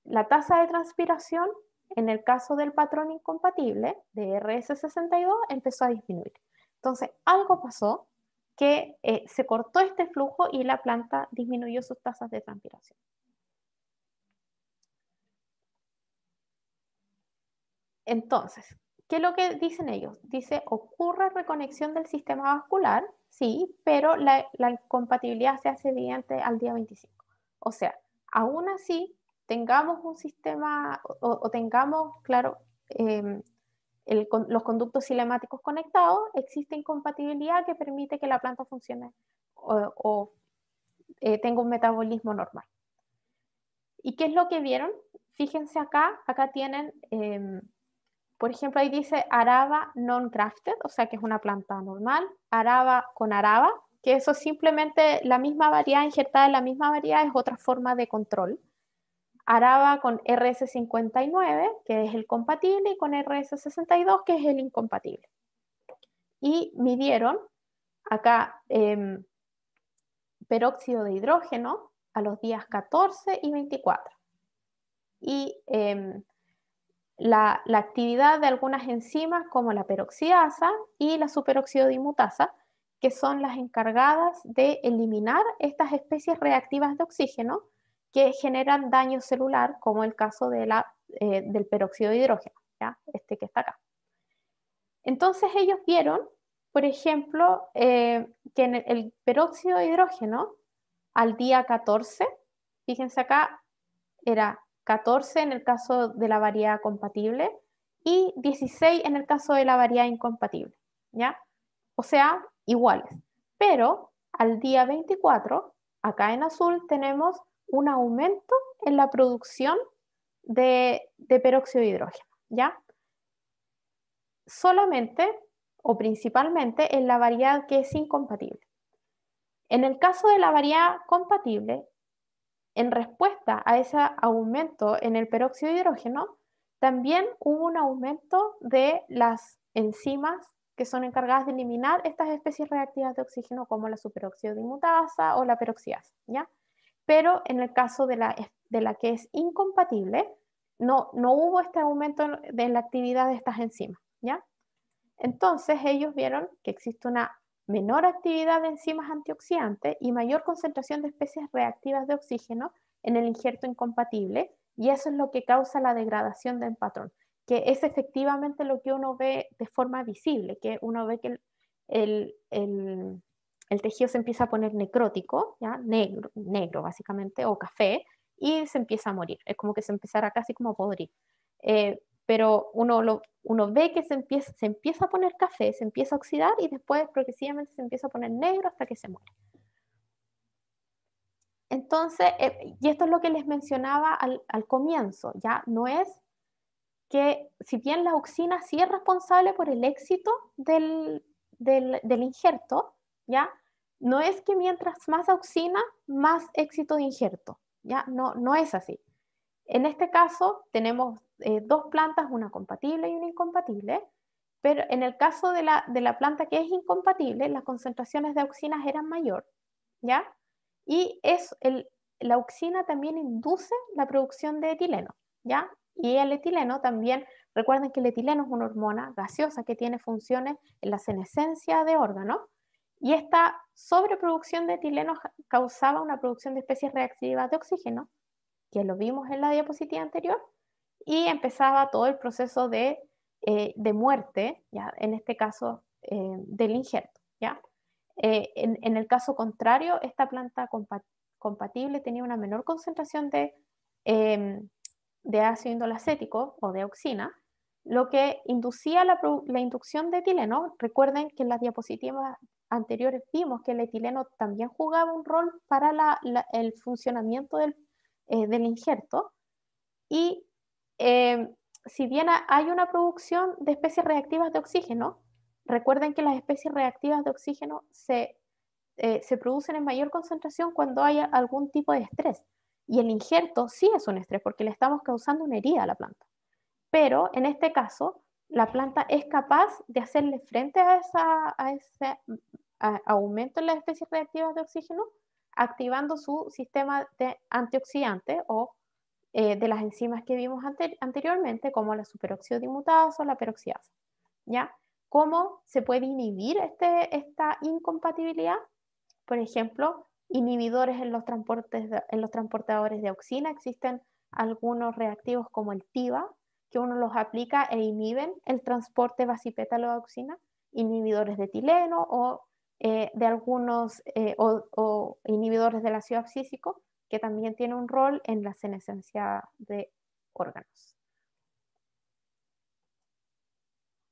la tasa de transpiración en el caso del patrón incompatible de RS62 empezó a disminuir. Entonces, algo pasó que eh, se cortó este flujo y la planta disminuyó sus tasas de transpiración. Entonces, ¿qué es lo que dicen ellos? Dice, ocurre reconexión del sistema vascular, sí, pero la, incompatibilidad se hace evidente al día 25. O sea, aún así, tengamos un sistema o, tengamos, claro, em, los conductos cilemáticos conectados, existe incompatibilidad que permite que la planta funcione o, eh, tenga un metabolismo normal. ¿Y qué es lo que vieron? Fíjense acá, acá tienen... Em, por ejemplo, ahí dice araba non crafted o sea que es una planta normal, araba con araba, que eso simplemente la misma variedad injertada en la misma variedad es otra forma de control. Araba con RS59, que es el compatible, y con RS62, que es el incompatible. Y midieron acá em, peróxido de hidrógeno a los días 14 y 24. Y em, la, actividad de algunas enzimas como la peroxidasa y la superóxido dimutasa, que son las encargadas de eliminar estas especies reactivas de oxígeno que generan daño celular, como el caso eh, del peróxido de hidrógeno, este que está acá. Entonces ellos vieron, por ejemplo, eh, que el peróxido de hidrógeno al día 14, fíjense acá, era 14 en el caso de la variedad compatible y 16 en el caso de la variedad incompatible, ¿ya? O sea, iguales. Pero al día 24, acá en azul, tenemos un aumento en la producción de, peróxido de hidrógeno, ¿ya? Solamente o principalmente en la variedad que es incompatible. En el caso de la variedad compatible, en respuesta a ese aumento en el peróxido de hidrógeno, también hubo un aumento de las enzimas que son encargadas de eliminar estas especies reactivas de oxígeno como la superóxido dimutasa o la peroxidasa, ¿ya? Pero en el caso de la, de la que es incompatible, no, no hubo este aumento en, de la actividad de estas enzimas, ¿ya? Entonces ellos vieron que existe una menor actividad de enzimas antioxidantes y mayor concentración de especies reactivas de oxígeno en el injerto incompatible, y eso es lo que causa la degradación del patrón, que es efectivamente lo que uno ve de forma visible, que uno ve que el, tejido se empieza a poner necrótico, ¿ya? Negro, negro básicamente, o café, y se empieza a morir, es como que se empezará casi como a podrir. Eh, pero uno, uno ve que se empieza, se empieza a poner café, se empieza a oxidar y después progresivamente se empieza a poner negro hasta que se muere. Entonces, eh, y esto es lo que les mencionaba al, comienzo, ya no es que si bien la auxina sí es responsable por el éxito del, injerto, ya no es que mientras más auxina, más éxito de injerto, ya no, no es así. En este caso tenemos eh, dos plantas, una compatible y una incompatible, pero en el caso de la, planta que es incompatible, las concentraciones de auxinas eran mayor, ¿ya? Y es la auxina también induce la producción de etileno, ¿ya? Y el etileno también, recuerden que el etileno es una hormona gaseosa que tiene funciones en la senescencia de órganos, y esta sobreproducción de etileno causaba una producción de especies reactivas de oxígeno, que lo vimos en la diapositiva anterior, y empezaba todo el proceso de, eh, muerte, ¿ya? en este caso eh, del injerto. ¿ya? Eh, en, el caso contrario, esta planta compatible tenía una menor concentración de, de ácido indolacético o de auxina, lo que inducía la, inducción de etileno. Recuerden que en las diapositivas anteriores vimos que el etileno también jugaba un rol para el funcionamiento del, del injerto. Y Em, si bien hay una producción de especies reactivas de oxígeno, recuerden que las especies reactivas de oxígeno eh, se, producen en mayor concentración cuando hay algún tipo de estrés. Y el injerto sí es un estrés porque le estamos causando una herida a la planta. Pero en este caso, la planta es capaz de hacerle frente a, ese aumento en las especies reactivas de oxígeno activando su sistema de antioxidante o eh, de las enzimas que vimos anteriormente, como la superoxidimutasa o la peroxidasa. ¿ya? ¿Cómo se puede inhibir este, esta incompatibilidad? Por ejemplo, inhibidores en los, en los transportadores de auxina. Existen algunos reactivos como el TIVA, que uno los aplica e inhiben el transporte vasipétalo de auxina, inhibidores de etileno o eh, de algunos eh, o, inhibidores del ácido abscísico que también tiene un rol en la senescencia de órganos.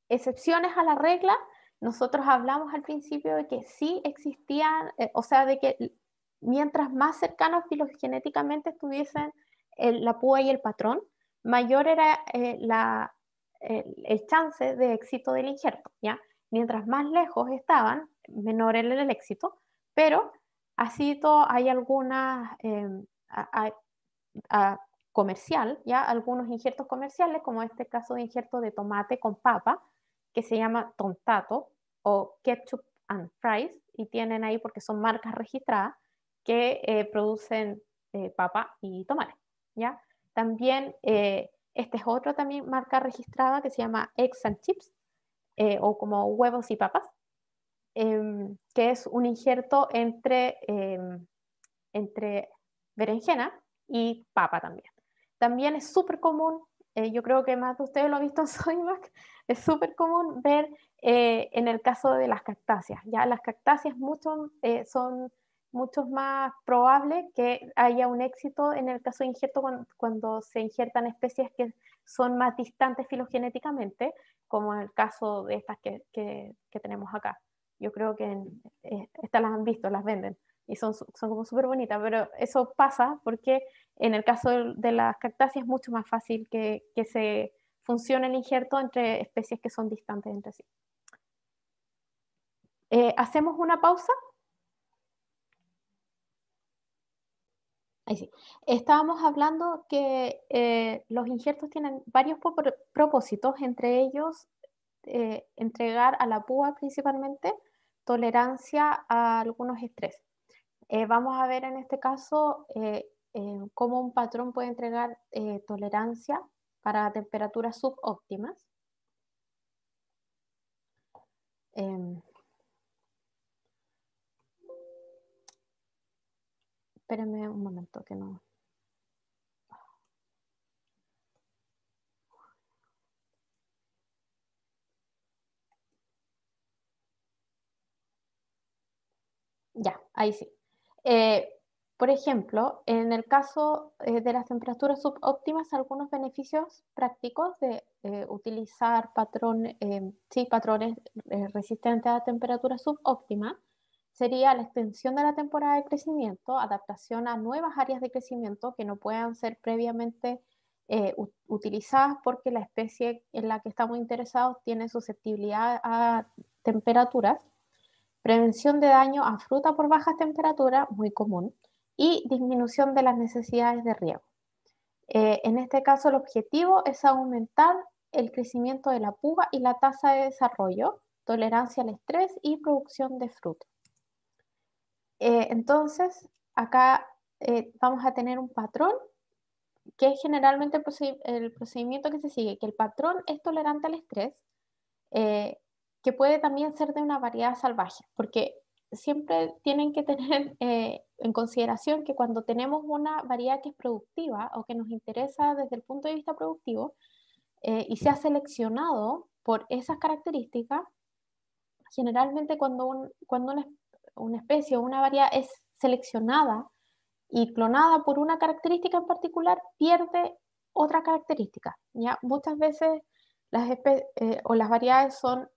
Excepciones a la regla, nosotros hablamos al principio de que sí existían, eh, o sea, de que mientras más cercanos filogenéticamente estuviesen la púa y el patrón, mayor era eh, la, el, el, chance de éxito del injerto, ¿ya? Mientras más lejos estaban, menor era el éxito, pero Así hay algunas em, comercial, ya algunos injertos comerciales, como este caso de injerto de tomate con papa, que se llama Tontato o Ketchup and Fries, y tienen ahí porque son marcas registradas que eh, producen eh, papa y tomate, ya. También eh, este es otro también marca registrada que se llama Eggs and Chips o como huevos y papas Em, que es un injerto em, entre, berenjena y papa también. También es súper común, eh, yo creo que más de ustedes lo han visto en Soymac, es súper común ver eh, en el caso de las cactáceas. Ya las cactáceas eh, son mucho más probable que haya un éxito en el caso de injerto cuando, se injertan especies que son más distantes filogenéticamente, como en el caso de estas que tenemos acá. Yo creo que eh, estas las han visto, las venden y son, como súper bonitas, pero eso pasa porque en el caso de, las cactáceas es mucho más fácil que, se funcione el injerto entre especies que son distantes entre sí. Eh, ¿Hacemos una pausa? Ahí sí. Estábamos hablando que eh, los injertos tienen varios propósitos, entre ellos eh, entregar a la púa principalmente tolerancia a algunos estrés. Eh, vamos a ver en este caso eh, cómo un patrón puede entregar tolerancia para temperaturas subóptimas. Em, espérenme un momento que no Ya, ahí sí. Eh, por ejemplo, en el caso eh, de las temperaturas subóptimas, algunos beneficios prácticos de eh, utilizar patrón, sí, patrones resistentes a temperaturas subóptimas sería la extensión de la temporada de crecimiento, adaptación a nuevas áreas de crecimiento que no puedan ser previamente utilizadas porque la especie en la que estamos interesados tiene susceptibilidad a temperaturas prevención de daño a fruta por bajas temperaturas, muy común, y disminución de las necesidades de riego. Eh, en este caso, el objetivo es aumentar el crecimiento de la puga y la tasa de desarrollo, tolerancia al estrés y producción de fruta. Eh, entonces, acá eh, vamos a tener un patrón que es generalmente el, procedimiento que se sigue, que el patrón es tolerante al estrés, que puede también ser de una variedad salvaje, porque siempre tienen que tener eh, en consideración que cuando tenemos una variedad que es productiva o que nos interesa desde el punto de vista productivo eh, y se ha seleccionado por esas características, generalmente cuando, un, cuando una, especie o una variedad es seleccionada y clonada por una característica en particular, pierde otra característica. ¿ya? Muchas veces las eh, o las variedades son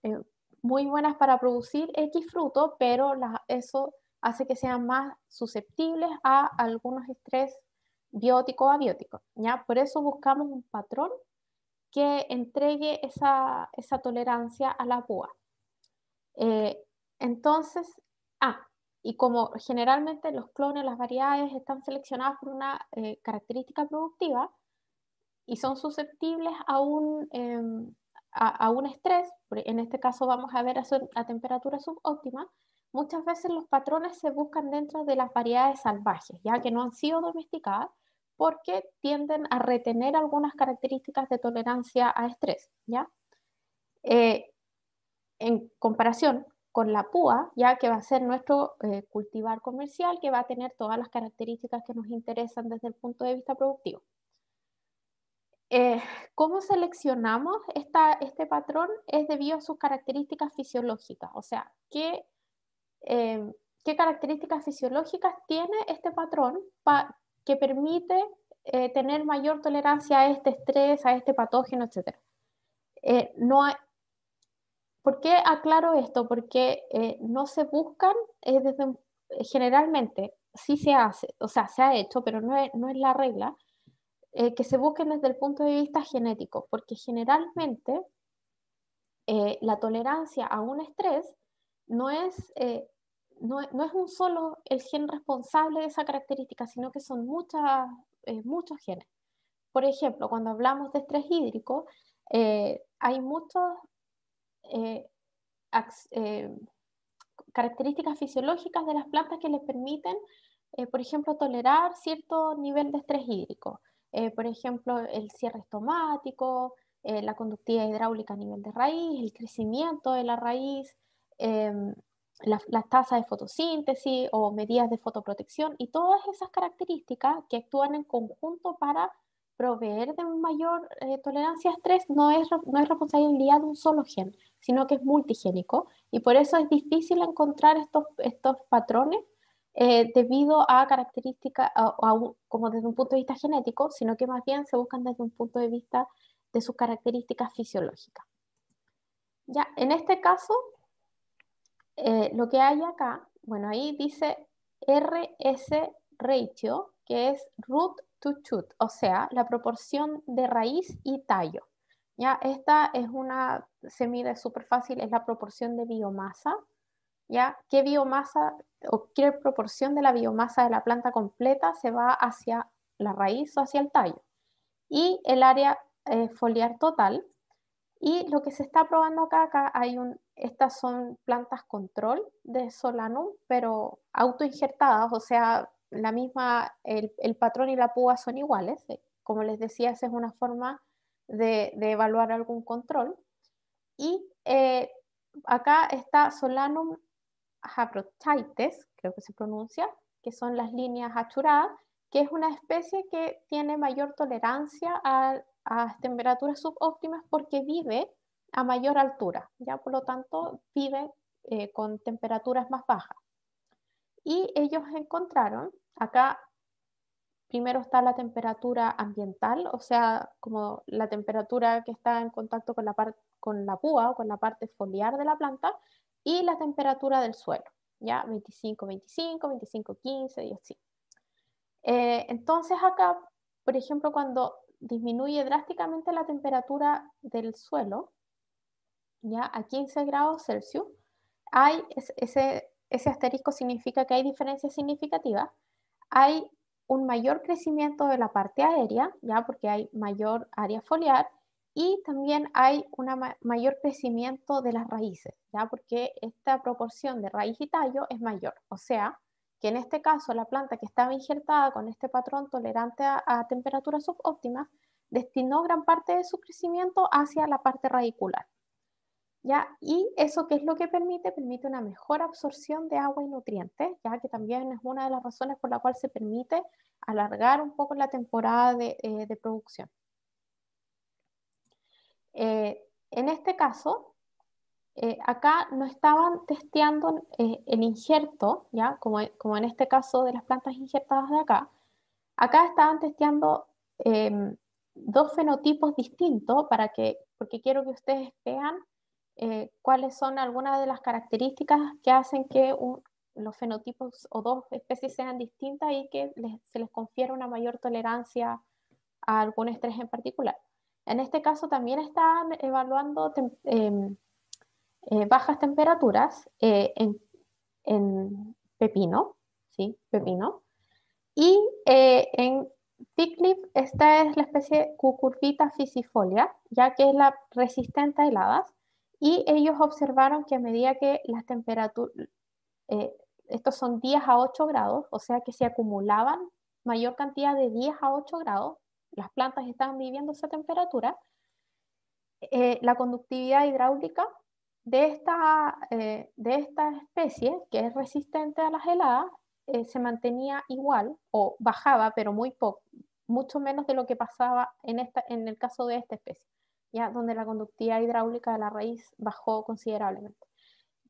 muy buenas para producir X fruto, pero eso hace que sean más susceptibles a algunos estrés biótico o abiótico. ¿ya? Por eso buscamos un patrón que entregue esa, esa tolerancia a la púa. Eh, entonces, ah, y como generalmente los clones, las variedades están seleccionadas por una eh, característica productiva y son susceptibles a un... Em, a, un estrés, e, en este caso vamos a ver a, temperatura subóptima, muchas veces los patrones se buscan dentro de las variedades salvajes, ya que no han sido domesticadas, porque tienden a retener algunas características de tolerancia a estrés, ¿ya? Eh, en comparación con la púa, ya que va a ser nuestro eh, cultivar comercial, que va a tener todas las características que nos interesan desde el punto de vista productivo. Eh, ¿Cómo seleccionamos este patrón? Es debido a sus características fisiológicas, o sea, ¿qué, eh, características fisiológicas tiene este patrón que permite eh, tener mayor tolerancia a este estrés, a este patógeno, etc. ¿Por qué aclaro esto? Porque no se buscan generalmente, sí se hace, o sea, se ha hecho, pero no es la regla eh, que se busquen desde el punto de vista genético, porque generalmente eh, la tolerancia a un estrés eh, no es, un solo el gen responsable de esa característica, sino que son muchas, muchos genes. Por ejemplo, cuando hablamos de estrés hídrico, hay muchas características fisiológicas de las plantas que les permiten, por ejemplo, tolerar cierto nivel de estrés hídrico. Eh, por ejemplo, el cierre estomático, eh, la conductividad hidráulica a nivel de raíz, el crecimiento de la raíz, em, las tasas de fotosíntesis o medidas de fotoprotección y todas esas características que actúan en conjunto para proveer de mayor eh, tolerancia a estrés no es, responsabilidad de un solo gen, sino que es multigénico y por eso es difícil encontrar estos patrones eh, debido a características, como desde un punto de vista genético, sino que más bien se buscan desde un punto de vista de sus características fisiológicas. Ya, en este caso, eh, lo que hay acá, bueno, ahí dice RS ratio, que es root to shoot, o sea, la proporción de raíz y tallo. Ya, esta es una, se mide súper fácil, es la proporción de biomasa ¿ya? ¿Qué biomasa o qué proporción de la biomasa de la planta completa se va hacia la raíz o hacia el tallo? Y el área eh, foliar total. Y lo que se está probando acá, acá hay un, estas son plantas control de Solanum, pero autoinjertadas, o sea, la misma, el, patrón y la púa son iguales. Eh, como les decía, esa es una forma de, evaluar algún control. Y eh, acá está Solanum haprotites, creo que se pronuncia, que son las líneas achuradas, que es una especie que tiene mayor tolerancia a, temperaturas subóptimas porque vive a mayor altura, ya por lo tanto vive eh, con temperaturas más bajas. Y ellos encontraron, acá primero está la temperatura ambiental, o sea, como la temperatura que está en contacto con la, con la púa o con la parte foliar de la planta, y la temperatura del suelo, ¿ya? 25, 25, 25, 15 y así. entonces acá, por ejemplo, cuando disminuye drásticamente la temperatura del suelo, ¿ya? A 15 grados Celsius, hay ese, ese asterisco significa que hay diferencias significativas, hay un mayor crecimiento de la parte aérea, ya porque hay mayor área foliar, y también hay un mayor crecimiento de las raíces, ¿ya? porque esta proporción de raíz y tallo es mayor. O sea, que en este caso la planta que estaba injertada con este patrón tolerante a, temperaturas subóptimas destinó gran parte de su crecimiento hacia la parte radicular. ¿ya? Y eso que es lo que permite, permite una mejor absorción de agua y nutrientes, ya que también es una de las razones por la cual se permite alargar un poco la temporada de eh, producción. Eh, en este caso, eh, acá no estaban testeando eh, el injerto, ¿ya? Como, en este caso de las plantas injertadas de acá. Acá estaban testeando em, dos fenotipos distintos para que, porque quiero que ustedes vean cuáles son algunas de las características que hacen que los fenotipos o dos especies sean distintas y que se les confiera una mayor tolerancia a algún estrés en particular. En este caso también están evaluando em, eh, bajas temperaturas eh, en, pepino, ¿sí? Pepino. Y eh, en piclip, esta es la especie Cucurbita fisifolia, ya que es la resistente a heladas. Y ellos observaron que a medida que las temperaturas, estos son 10 a 8 grados, o sea que se acumulaban mayor cantidad de 10 a 8 grados, las plantas estaban viviendo esa temperatura, eh, la conductividad hidráulica eh, de esta, especie, que es resistente a las heladas, eh, se mantenía igual o bajaba, pero muy poco, mucho menos de lo que pasaba en, el caso de esta especie, ya donde la conductividad hidráulica de la raíz bajó considerablemente.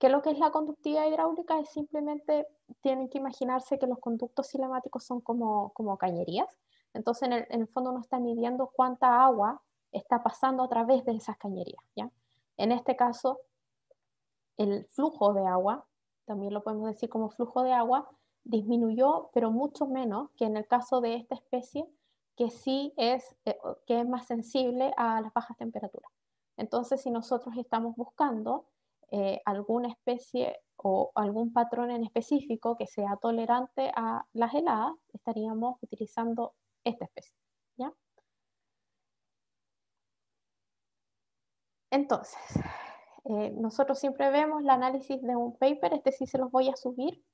¿Qué lo que es la conductividad hidráulica? Es simplemente, tienen que imaginarse que los conductos cinemáticos son como, como cañerías, entonces, en el, fondo no está midiendo cuánta agua está pasando a través de esas cañerías. ¿ya? En este caso, el flujo de agua, también lo podemos decir como flujo de agua, disminuyó, pero mucho menos que en el caso de esta especie, que sí es, eh, que es más sensible a las bajas temperaturas. Entonces, si nosotros estamos buscando eh, alguna especie o algún patrón en específico que sea tolerante a las heladas, estaríamos utilizando esta especie. ¿ya? Entonces, eh, nosotros siempre vemos el análisis de un paper, este sí se los voy a subir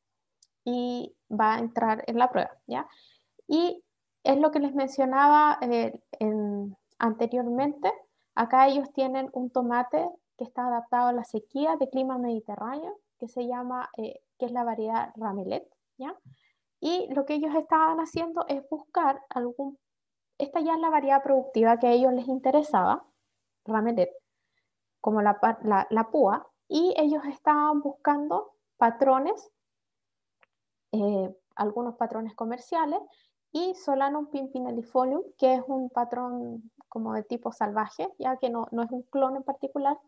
y va a entrar en la prueba. ¿ya? Y es lo que les mencionaba eh, anteriormente, acá ellos tienen un tomate que está adaptado a la sequía de clima mediterráneo, que se llama, eh, que es la variedad Ramelet, ¿ya? Y lo que ellos estaban haciendo es buscar algún, esta ya es la variedad productiva que a ellos les interesaba, Ramelet, como la, púa, y ellos estaban buscando patrones, eh, algunos patrones comerciales, y Solanum pimpinellifolium, que es un patrón como de tipo salvaje, ya que no, es un clon en particular,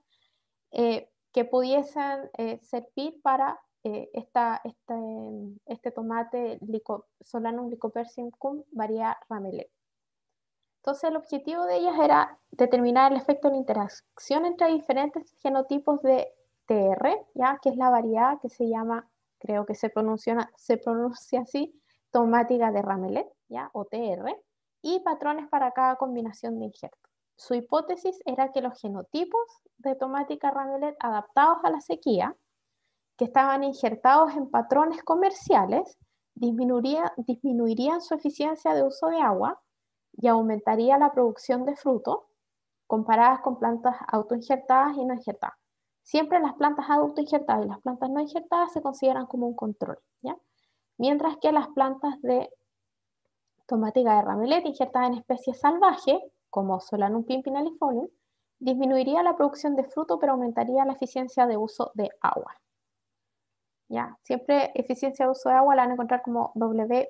eh, que pudiesen eh, servir para eh, este, este, tomate lico, Solanum cum varía ramelet. Entonces el objetivo de ellas era determinar el efecto de la interacción entre diferentes genotipos de TR, ¿ya? que es la variedad que se llama, creo que se pronuncia, se pronuncia así, tomática de Ramelet, ¿ya? o TR, y patrones para cada combinación de injerto. Su hipótesis era que los genotipos de tomática Ramelet adaptados a la sequía que estaban injertados en patrones comerciales disminuirían su eficiencia de uso de agua y aumentaría la producción de fruto comparadas con plantas autoinjertadas y no injertadas. Siempre las plantas autoinjertadas y las plantas no injertadas se consideran como un control, Mientras que las plantas de tomática de ramelet injertadas en especies salvajes, como Solanum pimpinalifolium, disminuiría la producción de fruto pero aumentaría la eficiencia de uso de agua. ¿ya? Siempre eficiencia de uso de agua la van a encontrar como WUE,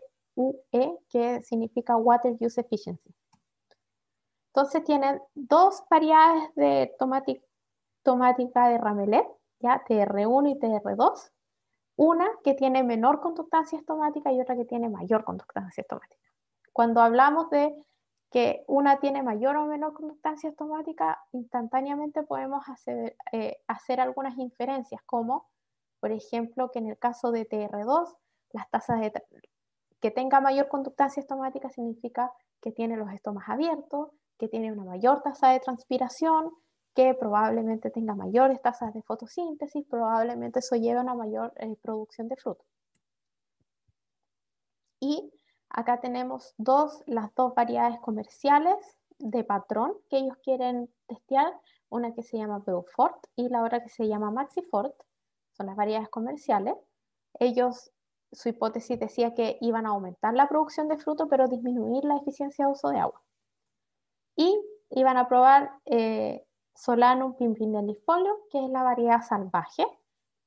que significa Water Use Efficiency. Entonces tienen dos variedades de tomática, tomática de Ramelé, ¿ya? TR1 y TR2. Una que tiene menor conductancia estomática y otra que tiene mayor conductancia estomática. Cuando hablamos de que una tiene mayor o menor conductancia estomática, instantáneamente podemos hacer, eh, hacer algunas inferencias como por ejemplo, que en el caso de TR2, las tasas que tenga mayor conductancia estomática significa que tiene los estomas abiertos, que tiene una mayor tasa de transpiración, que probablemente tenga mayores tasas de fotosíntesis, probablemente eso lleve a una mayor eh, producción de fruto. Y acá tenemos las dos variedades comerciales de patrón que ellos quieren testear, una que se llama Beaufort y la otra que se llama Maxifort son las variedades comerciales, ellos, su hipótesis decía que iban a aumentar la producción de fruto, pero disminuir la eficiencia de uso de agua. Y iban a probar eh, Solanum pimpinellifolium, que es la variedad salvaje,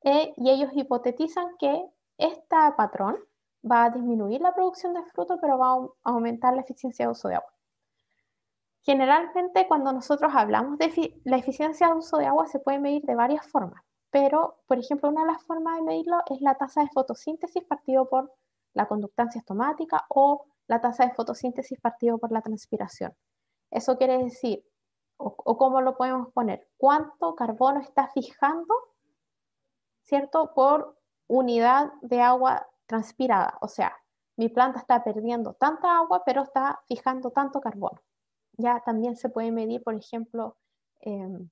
eh, y ellos hipotetizan que este patrón va a disminuir la producción de fruto, pero va a aumentar la eficiencia de uso de agua. Generalmente cuando nosotros hablamos de la eficiencia de uso de agua se puede medir de varias formas pero, por ejemplo, una de las formas de medirlo es la tasa de fotosíntesis partido por la conductancia estomática o la tasa de fotosíntesis partido por la transpiración. Eso quiere decir, o, cómo lo podemos poner, cuánto carbono está fijando, ¿cierto? Por unidad de agua transpirada. O sea, mi planta está perdiendo tanta agua, pero está fijando tanto carbono. Ya también se puede medir, por ejemplo, em,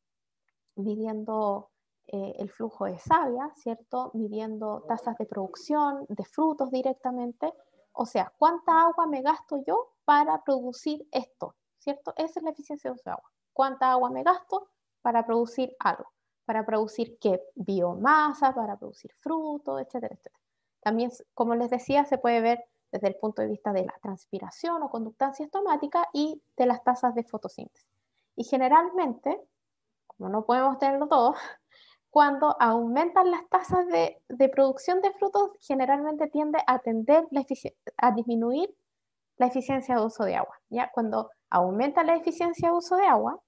midiendo eh, el flujo de savia, ¿cierto? Midiendo tasas de producción de frutos directamente. O sea, ¿cuánta agua me gasto yo para producir esto? ¿Cierto? Esa es la eficiencia de uso de agua. ¿Cuánta agua me gasto para producir algo? Para producir qué? Biomasa, para producir fruto, etcétera, etcétera. También, como les decía, se puede ver desde el punto de vista de la transpiración o conductancia estomática y de las tasas de fotosíntesis. Y generalmente, como no podemos tenerlo todo, cuando aumentan las tasas de, producción de frutos, generalmente tiende a tender a disminuir la eficiencia de uso de agua. ¿ya? Cuando aumenta la eficiencia de uso de agua,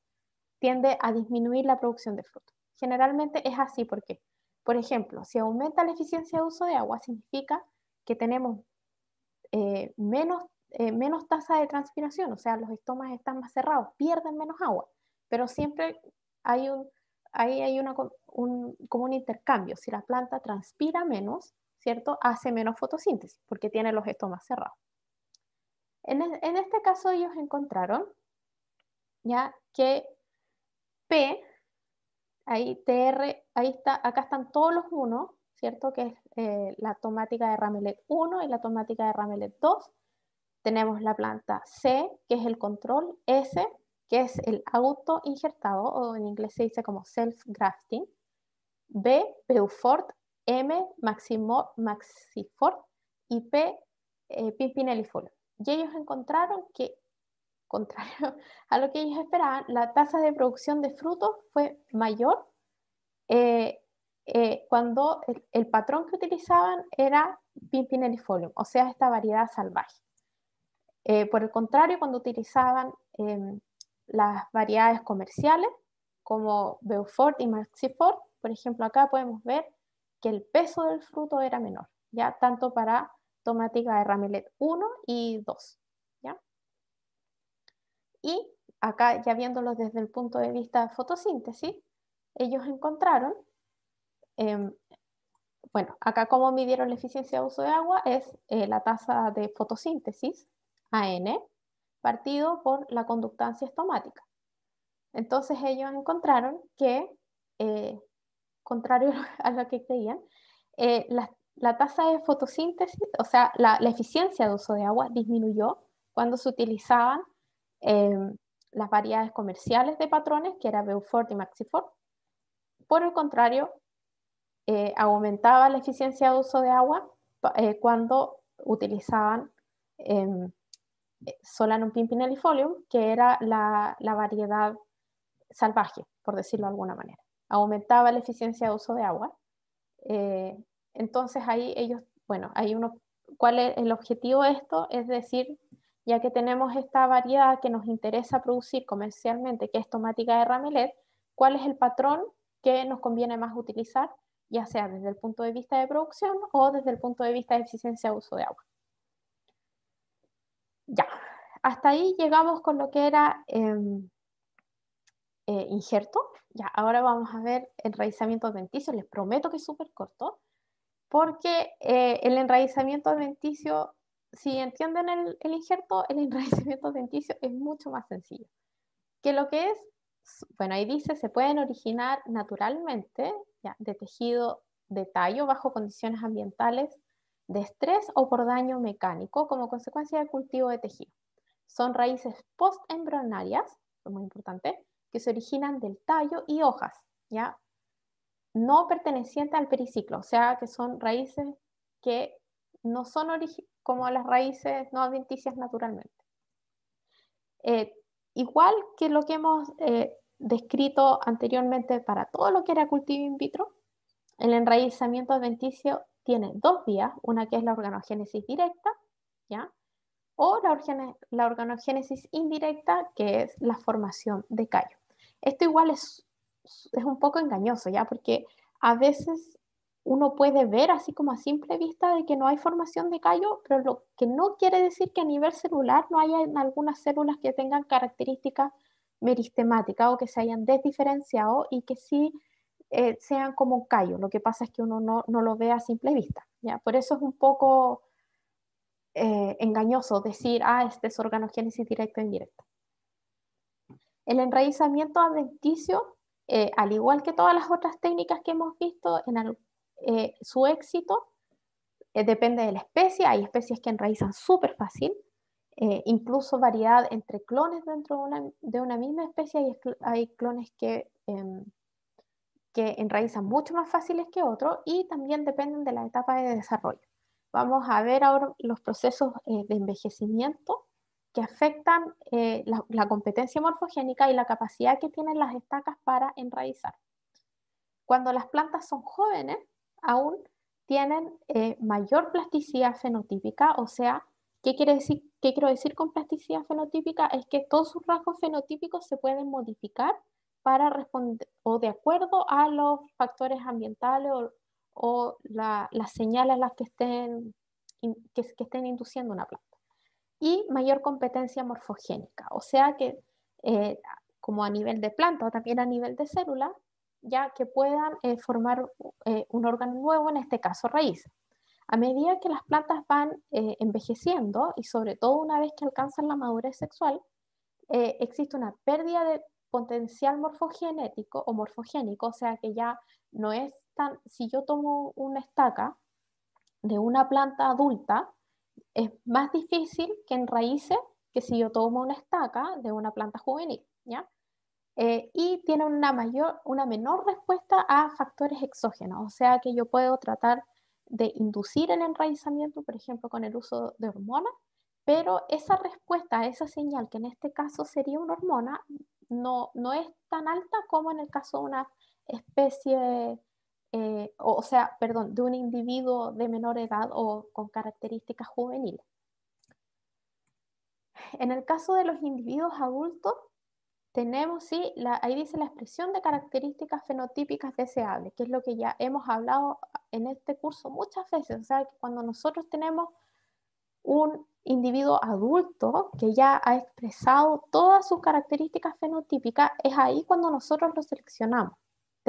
tiende a disminuir la producción de frutos. Generalmente es así porque, por ejemplo, si aumenta la eficiencia de uso de agua, significa que tenemos eh, menos, eh, menos tasa de transpiración, o sea, los estomas están más cerrados, pierden menos agua, pero siempre hay, un, hay una, un, como un intercambio. Si la planta transpira menos, ¿cierto? Hace menos fotosíntesis porque tiene los estomas cerrados. En, en este caso ellos encontraron ya que P, ahí TR, ahí está, acá están todos los 1, ¿cierto? Que es eh, la tomática de Ramelet 1 y la tomática de Ramelet 2. Tenemos la planta C, que es el control, S, que es el auto injertado, o en inglés se dice como self-grafting, B. Beaufort, M. Maxifort y P. Eh, Y ellos encontraron que, contrario a lo que ellos esperaban, la tasa de producción de frutos fue mayor eh, eh, cuando el, patrón que utilizaban era Pimpinellifolium, o sea, esta variedad salvaje. Eh, por el contrario, cuando utilizaban em, las variedades comerciales, como Beaufort y Maxifort, por ejemplo, acá podemos ver que el peso del fruto era menor, ya tanto para tomática de Ramelet 1 y 2. ¿ya? Y acá, ya viéndolo desde el punto de vista de fotosíntesis, ellos encontraron, em, bueno, acá cómo midieron la eficiencia de uso de agua es eh, la tasa de fotosíntesis, AN, partido por la conductancia estomática. Entonces ellos encontraron que eh, contrario a lo que creían, eh, la, tasa de fotosíntesis, o sea, la, eficiencia de uso de agua disminuyó cuando se utilizaban em, las variedades comerciales de patrones, que era Beaufort y Maxifort. Por el contrario, eh, aumentaba la eficiencia de uso de agua eh, cuando utilizaban em, Solanum pimpinellifolium, que era la, la variedad salvaje, por decirlo de alguna manera aumentaba la eficiencia de uso de agua. Eh, entonces ahí ellos, bueno, hay uno, ¿cuál es el objetivo de esto? Es decir, ya que tenemos esta variedad que nos interesa producir comercialmente, que es tomática de Ramelet, ¿cuál es el patrón que nos conviene más utilizar, ya sea desde el punto de vista de producción o desde el punto de vista de eficiencia de uso de agua? Ya, hasta ahí llegamos con lo que era em, eh, injerto, ahora vamos a ver enraizamiento adventicio. Les prometo que es súper corto, porque eh, el enraizamiento adventicio, si entienden el, injerto, el enraizamiento adventicio es mucho más sencillo. Que lo que es, bueno, ahí dice, se pueden originar naturalmente ya, de tejido de tallo bajo condiciones ambientales de estrés o por daño mecánico como consecuencia del cultivo de tejido. Son raíces postembronarias, muy importante, que se originan del tallo y hojas, ¿ya? No pertenecientes al periciclo, o sea, que son raíces que no son como las raíces no adventicias naturalmente. Eh, igual que lo que hemos eh, descrito anteriormente para todo lo que era cultivo in vitro, el enraizamiento adventicio tiene dos vías, una que es la organogénesis directa, ¿ya? o la, la organogénesis indirecta, que es la formación de callo. Esto igual es, es un poco engañoso, ¿ya? Porque a veces uno puede ver así como a simple vista de que no hay formación de callo, pero lo que no quiere decir que a nivel celular no haya en algunas células que tengan características meristemáticas o que se hayan desdiferenciado y que sí eh, sean como un callo. Lo que pasa es que uno no, lo ve a simple vista. ¿ya? Por eso es un poco eh, engañoso decir, ah, este es organogénesis directo e indirecta. El enraizamiento adventicio, eh, al igual que todas las otras técnicas que hemos visto, en eh, su éxito eh, depende de la especie. Hay especies que enraizan súper fácil, incluso variedad entre clones dentro de una, misma especie. Hay, hay clones que, em, que enraizan mucho más fáciles que otros y también dependen de la etapa de desarrollo. Vamos a ver ahora los procesos de envejecimiento que afectan eh, la, competencia morfogénica y la capacidad que tienen las estacas para enraizar. Cuando las plantas son jóvenes, aún tienen eh, mayor plasticidad fenotípica, o sea, ¿qué, quiere decir, quiero decir con plasticidad fenotípica? Es que todos sus rasgos fenotípicos se pueden modificar para responder o de acuerdo a los factores ambientales o, las señales las que estén, que estén induciendo una planta y mayor competencia morfogénica. O sea que, eh, como a nivel de planta o también a nivel de célula, ya que puedan eh, formar eh, un órgano nuevo, en este caso raíz. A medida que las plantas van envejeciendo y sobre todo una vez que alcanzan la madurez sexual, existe una pérdida de potencial morfogenético o morfogénico, o sea que ya no es tan, si yo tomo una estaca de una planta adulta, es más difícil que enraíce que si yo tomo una estaca de una planta juvenil, ¿ya? Eh, y tiene una, mayor, una menor respuesta a factores exógenos, o sea que yo puedo tratar de inducir el enraizamiento, por ejemplo, con el uso de hormonas, pero esa respuesta a esa señal, que en este caso sería una hormona, no, no es tan alta como en el caso de una especie eh, o, sea, perdón, de un individuo de menor edad o con características juveniles. En el caso de los individuos adultos, tenemos, sí, ahí dice la expresión de características fenotípicas deseables, que es lo que ya hemos hablado en este curso muchas veces. O sea, que cuando nosotros tenemos un individuo adulto que ya ha expresado todas sus características fenotípicas, es ahí cuando nosotros lo seleccionamos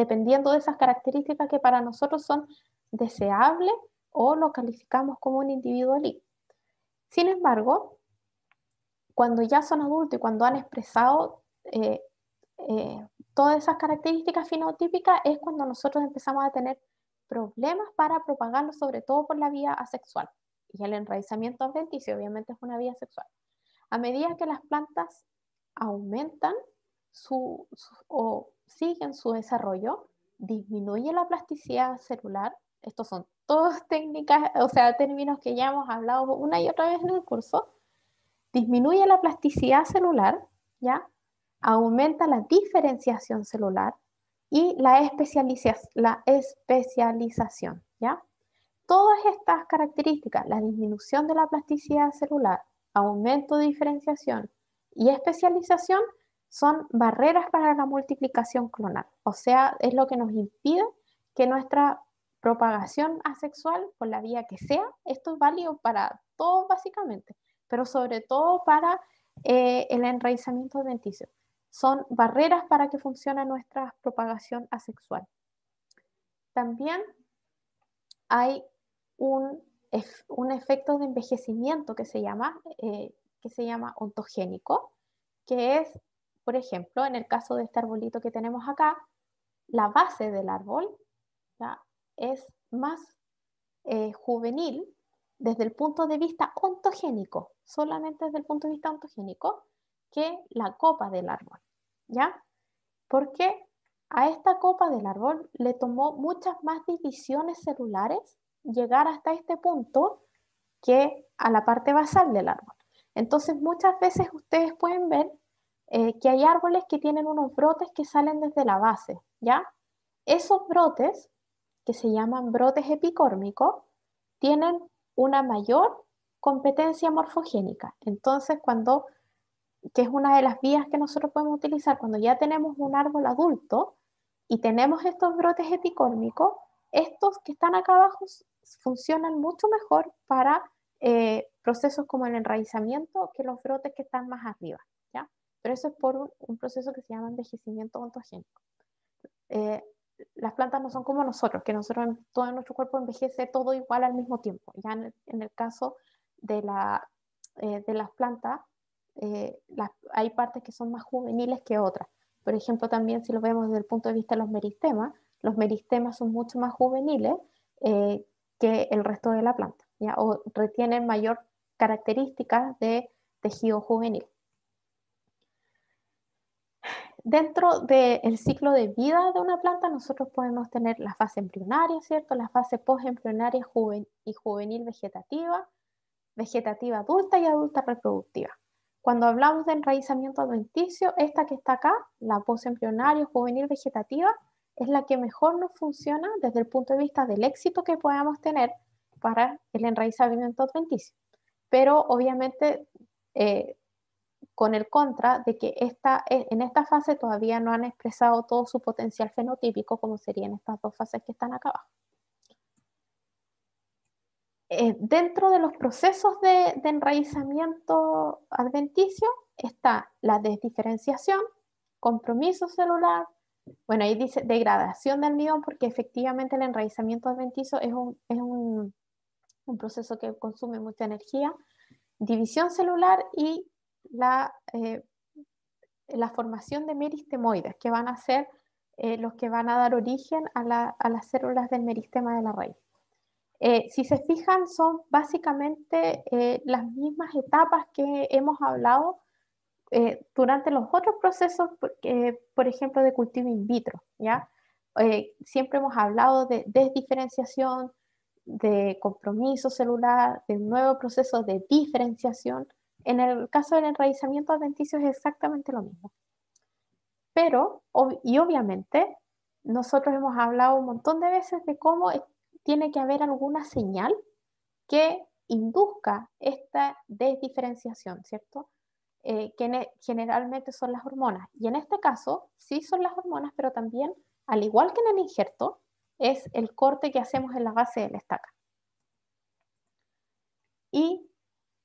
dependiendo de esas características que para nosotros son deseables o lo calificamos como un individualismo. Sin embargo, cuando ya son adultos y cuando han expresado eh, eh, todas esas características fenotípicas, es cuando nosotros empezamos a tener problemas para propagarlo, sobre todo por la vía asexual. Y el enraizamiento adventicio obviamente es una vía sexual. A medida que las plantas aumentan, su, o siguen su desarrollo, disminuye la plasticidad celular. Estos son todos técnicas, o sea, términos que ya hemos hablado una y otra vez en el curso. Disminuye la plasticidad celular, ¿ya? Aumenta la diferenciación celular y la, la especialización, ¿ya? Todas estas características, la disminución de la plasticidad celular, aumento de diferenciación y especialización, son barreras para la multiplicación clonal, o sea, es lo que nos impide que nuestra propagación asexual, por la vía que sea, esto es válido para todos básicamente, pero sobre todo para eh, el enraizamiento denticio. Son barreras para que funcione nuestra propagación asexual. También hay un, efecto de envejecimiento que se llama, eh, que se llama ontogénico, que es por ejemplo, en el caso de este arbolito que tenemos acá, la base del árbol es más eh, juvenil desde el punto de vista ontogénico, solamente desde el punto de vista ontogénico, que la copa del árbol. ¿Ya? Porque a esta copa del árbol le tomó muchas más divisiones celulares llegar hasta este punto que a la parte basal del árbol. Entonces muchas veces ustedes pueden ver eh, que hay árboles que tienen unos brotes que salen desde la base, ¿ya? Esos brotes, que se llaman brotes epicórmicos, tienen una mayor competencia morfogénica. Entonces, cuando, que es una de las vías que nosotros podemos utilizar, cuando ya tenemos un árbol adulto y tenemos estos brotes epicórmicos, estos que están acá abajo funcionan mucho mejor para eh, procesos como el enraizamiento que los brotes que están más arriba. ¿ya? pero eso es por un, proceso que se llama envejecimiento ontogénico. Eh, las plantas no son como nosotros, que nosotros todo nuestro cuerpo envejece todo igual al mismo tiempo. Ya en el, caso de, la, eh, de las plantas, eh, hay partes que son más juveniles que otras. Por ejemplo, también si lo vemos desde el punto de vista de los meristemas, los meristemas son mucho más juveniles que el resto de la planta, ¿ya? o retienen mayor características de tejido juvenil dentro del ciclo de vida de una planta, nosotros podemos tener la fase embrionaria, ¿cierto? La fase post-embrionaria y juvenil vegetativa, vegetativa adulta y adulta reproductiva. Cuando hablamos de enraizamiento adventicio, esta que está acá, la post-embrionaria juvenil vegetativa, es la que mejor nos funciona desde el punto de vista del éxito que podamos tener para el enraizamiento adventicio. Pero obviamente eh, con el contra de que esta, e, en esta fase todavía no han expresado todo su potencial fenotípico como serían estas dos fases que están acá abajo. Eh, dentro de los procesos de, enraizamiento adventicio está la desdiferenciación, compromiso celular, bueno, ahí dice degradación del almidón porque efectivamente el enraizamiento adventicio es un proceso que consume mucha energía, división celular y eh, la, formación de meristemoides, que van a ser eh, los que van a dar origen a, las células del meristema de la raíz. Eh, si se fijan, son básicamente las mismas etapas que hemos hablado durante los otros procesos, por ejemplo, de cultivo in vitro. ¿ya? siempre hemos hablado de desdiferenciación, de compromiso celular, de nuevo proceso de diferenciación, en el caso del enraizamiento adventicio es exactamente lo mismo. Pero, y obviamente, nosotros hemos hablado un montón de veces de cómo tiene que haber alguna señal que induzca esta desdiferenciación, ¿cierto? Eh, que generalmente son las hormonas. Y en este caso, sí son las hormonas, pero también, al igual que en el injerto, es el corte que hacemos en la base de la estaca.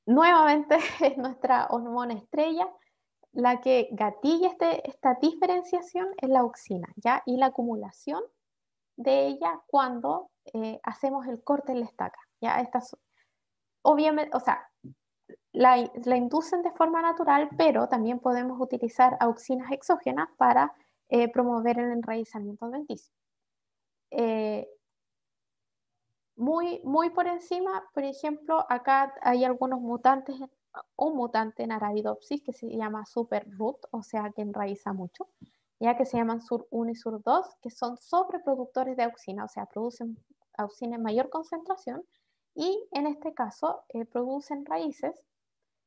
nuevamente es nuestra hormona estrella la que gatilla este, esta diferenciación es la auxina, ¿ya? Y la acumulación de ella cuando eh, hacemos el corte en la estaca, ¿ya? Estas, obviamente, o sea, la, inducen de forma natural, pero también podemos utilizar auxinas exógenas para eh, promover el enraizamiento adventicio. Eh, muy, muy por encima, por ejemplo, acá hay algunos mutantes, un mutante en Arabidopsis que se llama Super Root, o sea que enraiza mucho, ya que se llaman Sur 1 y Sur 2, que son sobreproductores de auxina, o sea, producen auxina en mayor concentración y en este caso eh, producen raíces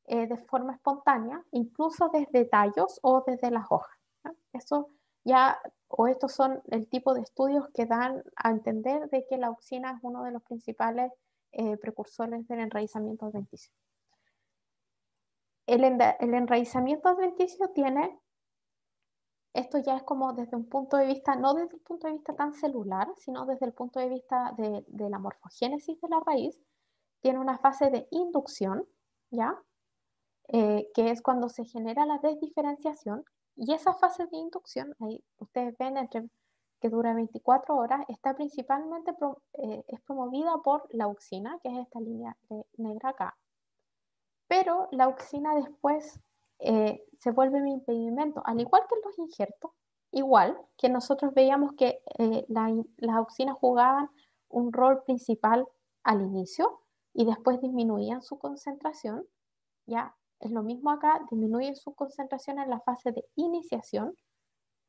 eh, de forma espontánea, incluso desde tallos o desde las hojas. ¿no? Eso ya, o estos son el tipo de estudios que dan a entender de que la auxina es uno de los principales eh, precursores del enraizamiento adventicio. El, el enraizamiento adventicio tiene, esto ya es como desde un punto de vista, no desde el punto de vista tan celular, sino desde el punto de vista de, la morfogénesis de la raíz, tiene una fase de inducción, ¿ya? Eh, que es cuando se genera la desdiferenciación, y esa fase de inducción, ahí ustedes ven que dura 24 horas, está principalmente eh, es promovida por la auxina, que es esta línea negra acá. Pero la auxina después eh, se vuelve un impedimento, al igual que los injertos, igual que nosotros veíamos que eh, las auxinas jugaban un rol principal al inicio y después disminuían su concentración, ya es lo mismo acá, disminuye su concentración en la fase de iniciación,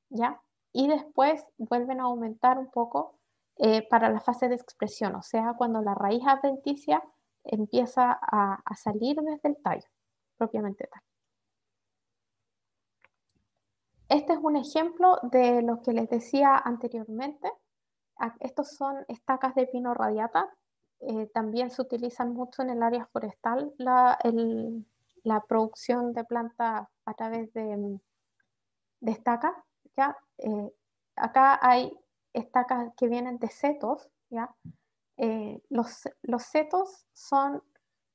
¿ya? Y después vuelven a aumentar un poco eh, para la fase de expresión, o sea, cuando la raíz adventicia empieza a, salir desde el tallo, propiamente tal. Este es un ejemplo de lo que les decía anteriormente. Estos son estacas de pino radiata. Eh, también se utilizan mucho en el área forestal la, el, la producción de plantas a través de, mm, de estacas. ¿ya? Eh, acá hay estacas que vienen de setos. ¿ya? Eh, los, los setos son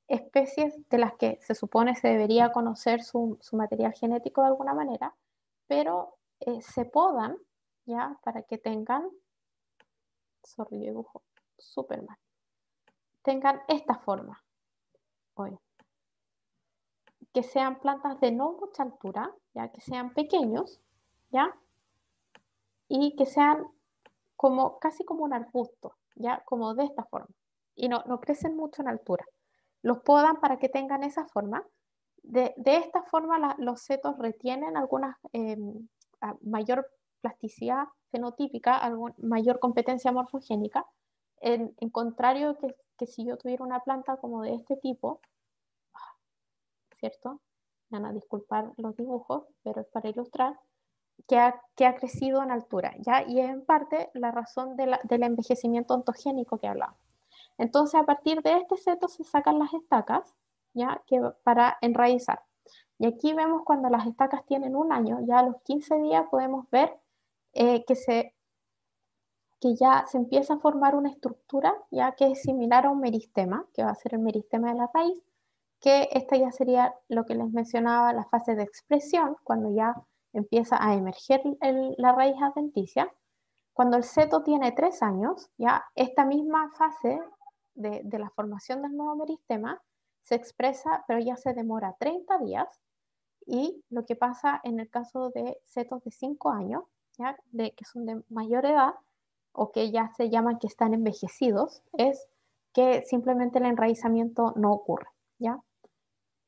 especies de las que se supone se debería conocer su, material genético de alguna manera, pero eh, se podan ya para que tengan, sorry, dibujo súper mal, tengan esta forma. Hoy que sean plantas de no mucha altura, ya que sean pequeños, ya, y que sean como casi como un arbusto, ya, como de esta forma, y no, no crecen mucho en altura. Los podan para que tengan esa forma. De, esta forma los setos retienen algunas em, mayor plasticidad fenotípica, algún, mayor competencia morfogénica, en, en contrario que si yo tuviera una planta como de este tipo, ¿cierto? Van a disculpar los dibujos, pero es para ilustrar, que ha, crecido en altura, ¿ya? Y es en parte la razón del envejecimiento ontogénico que hablaba. Entonces, a partir de este seto se sacan las estacas, ¿ya? Que, para enraizar. Y aquí vemos cuando las estacas tienen un año, ya a los 15 días podemos ver eh, que, que ya se empieza a formar una estructura, ya que es similar a un meristema, que va a ser el meristema de la raíz, que esta ya sería lo que les mencionaba, la fase de expresión, cuando ya empieza a emerger la raíz adventicia. Cuando el seto tiene tres años, ya esta misma fase de, la formación del nuevo meristema se expresa, pero ya se demora 30 días. Y lo que pasa en el caso de setos de 5 años, de, que son de mayor edad o que ya se llaman que están envejecidos, es que simplemente el enraizamiento no ocurre. ¿ya?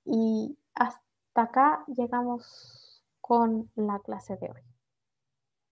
Y hasta acá llegamos con la clase de hoy.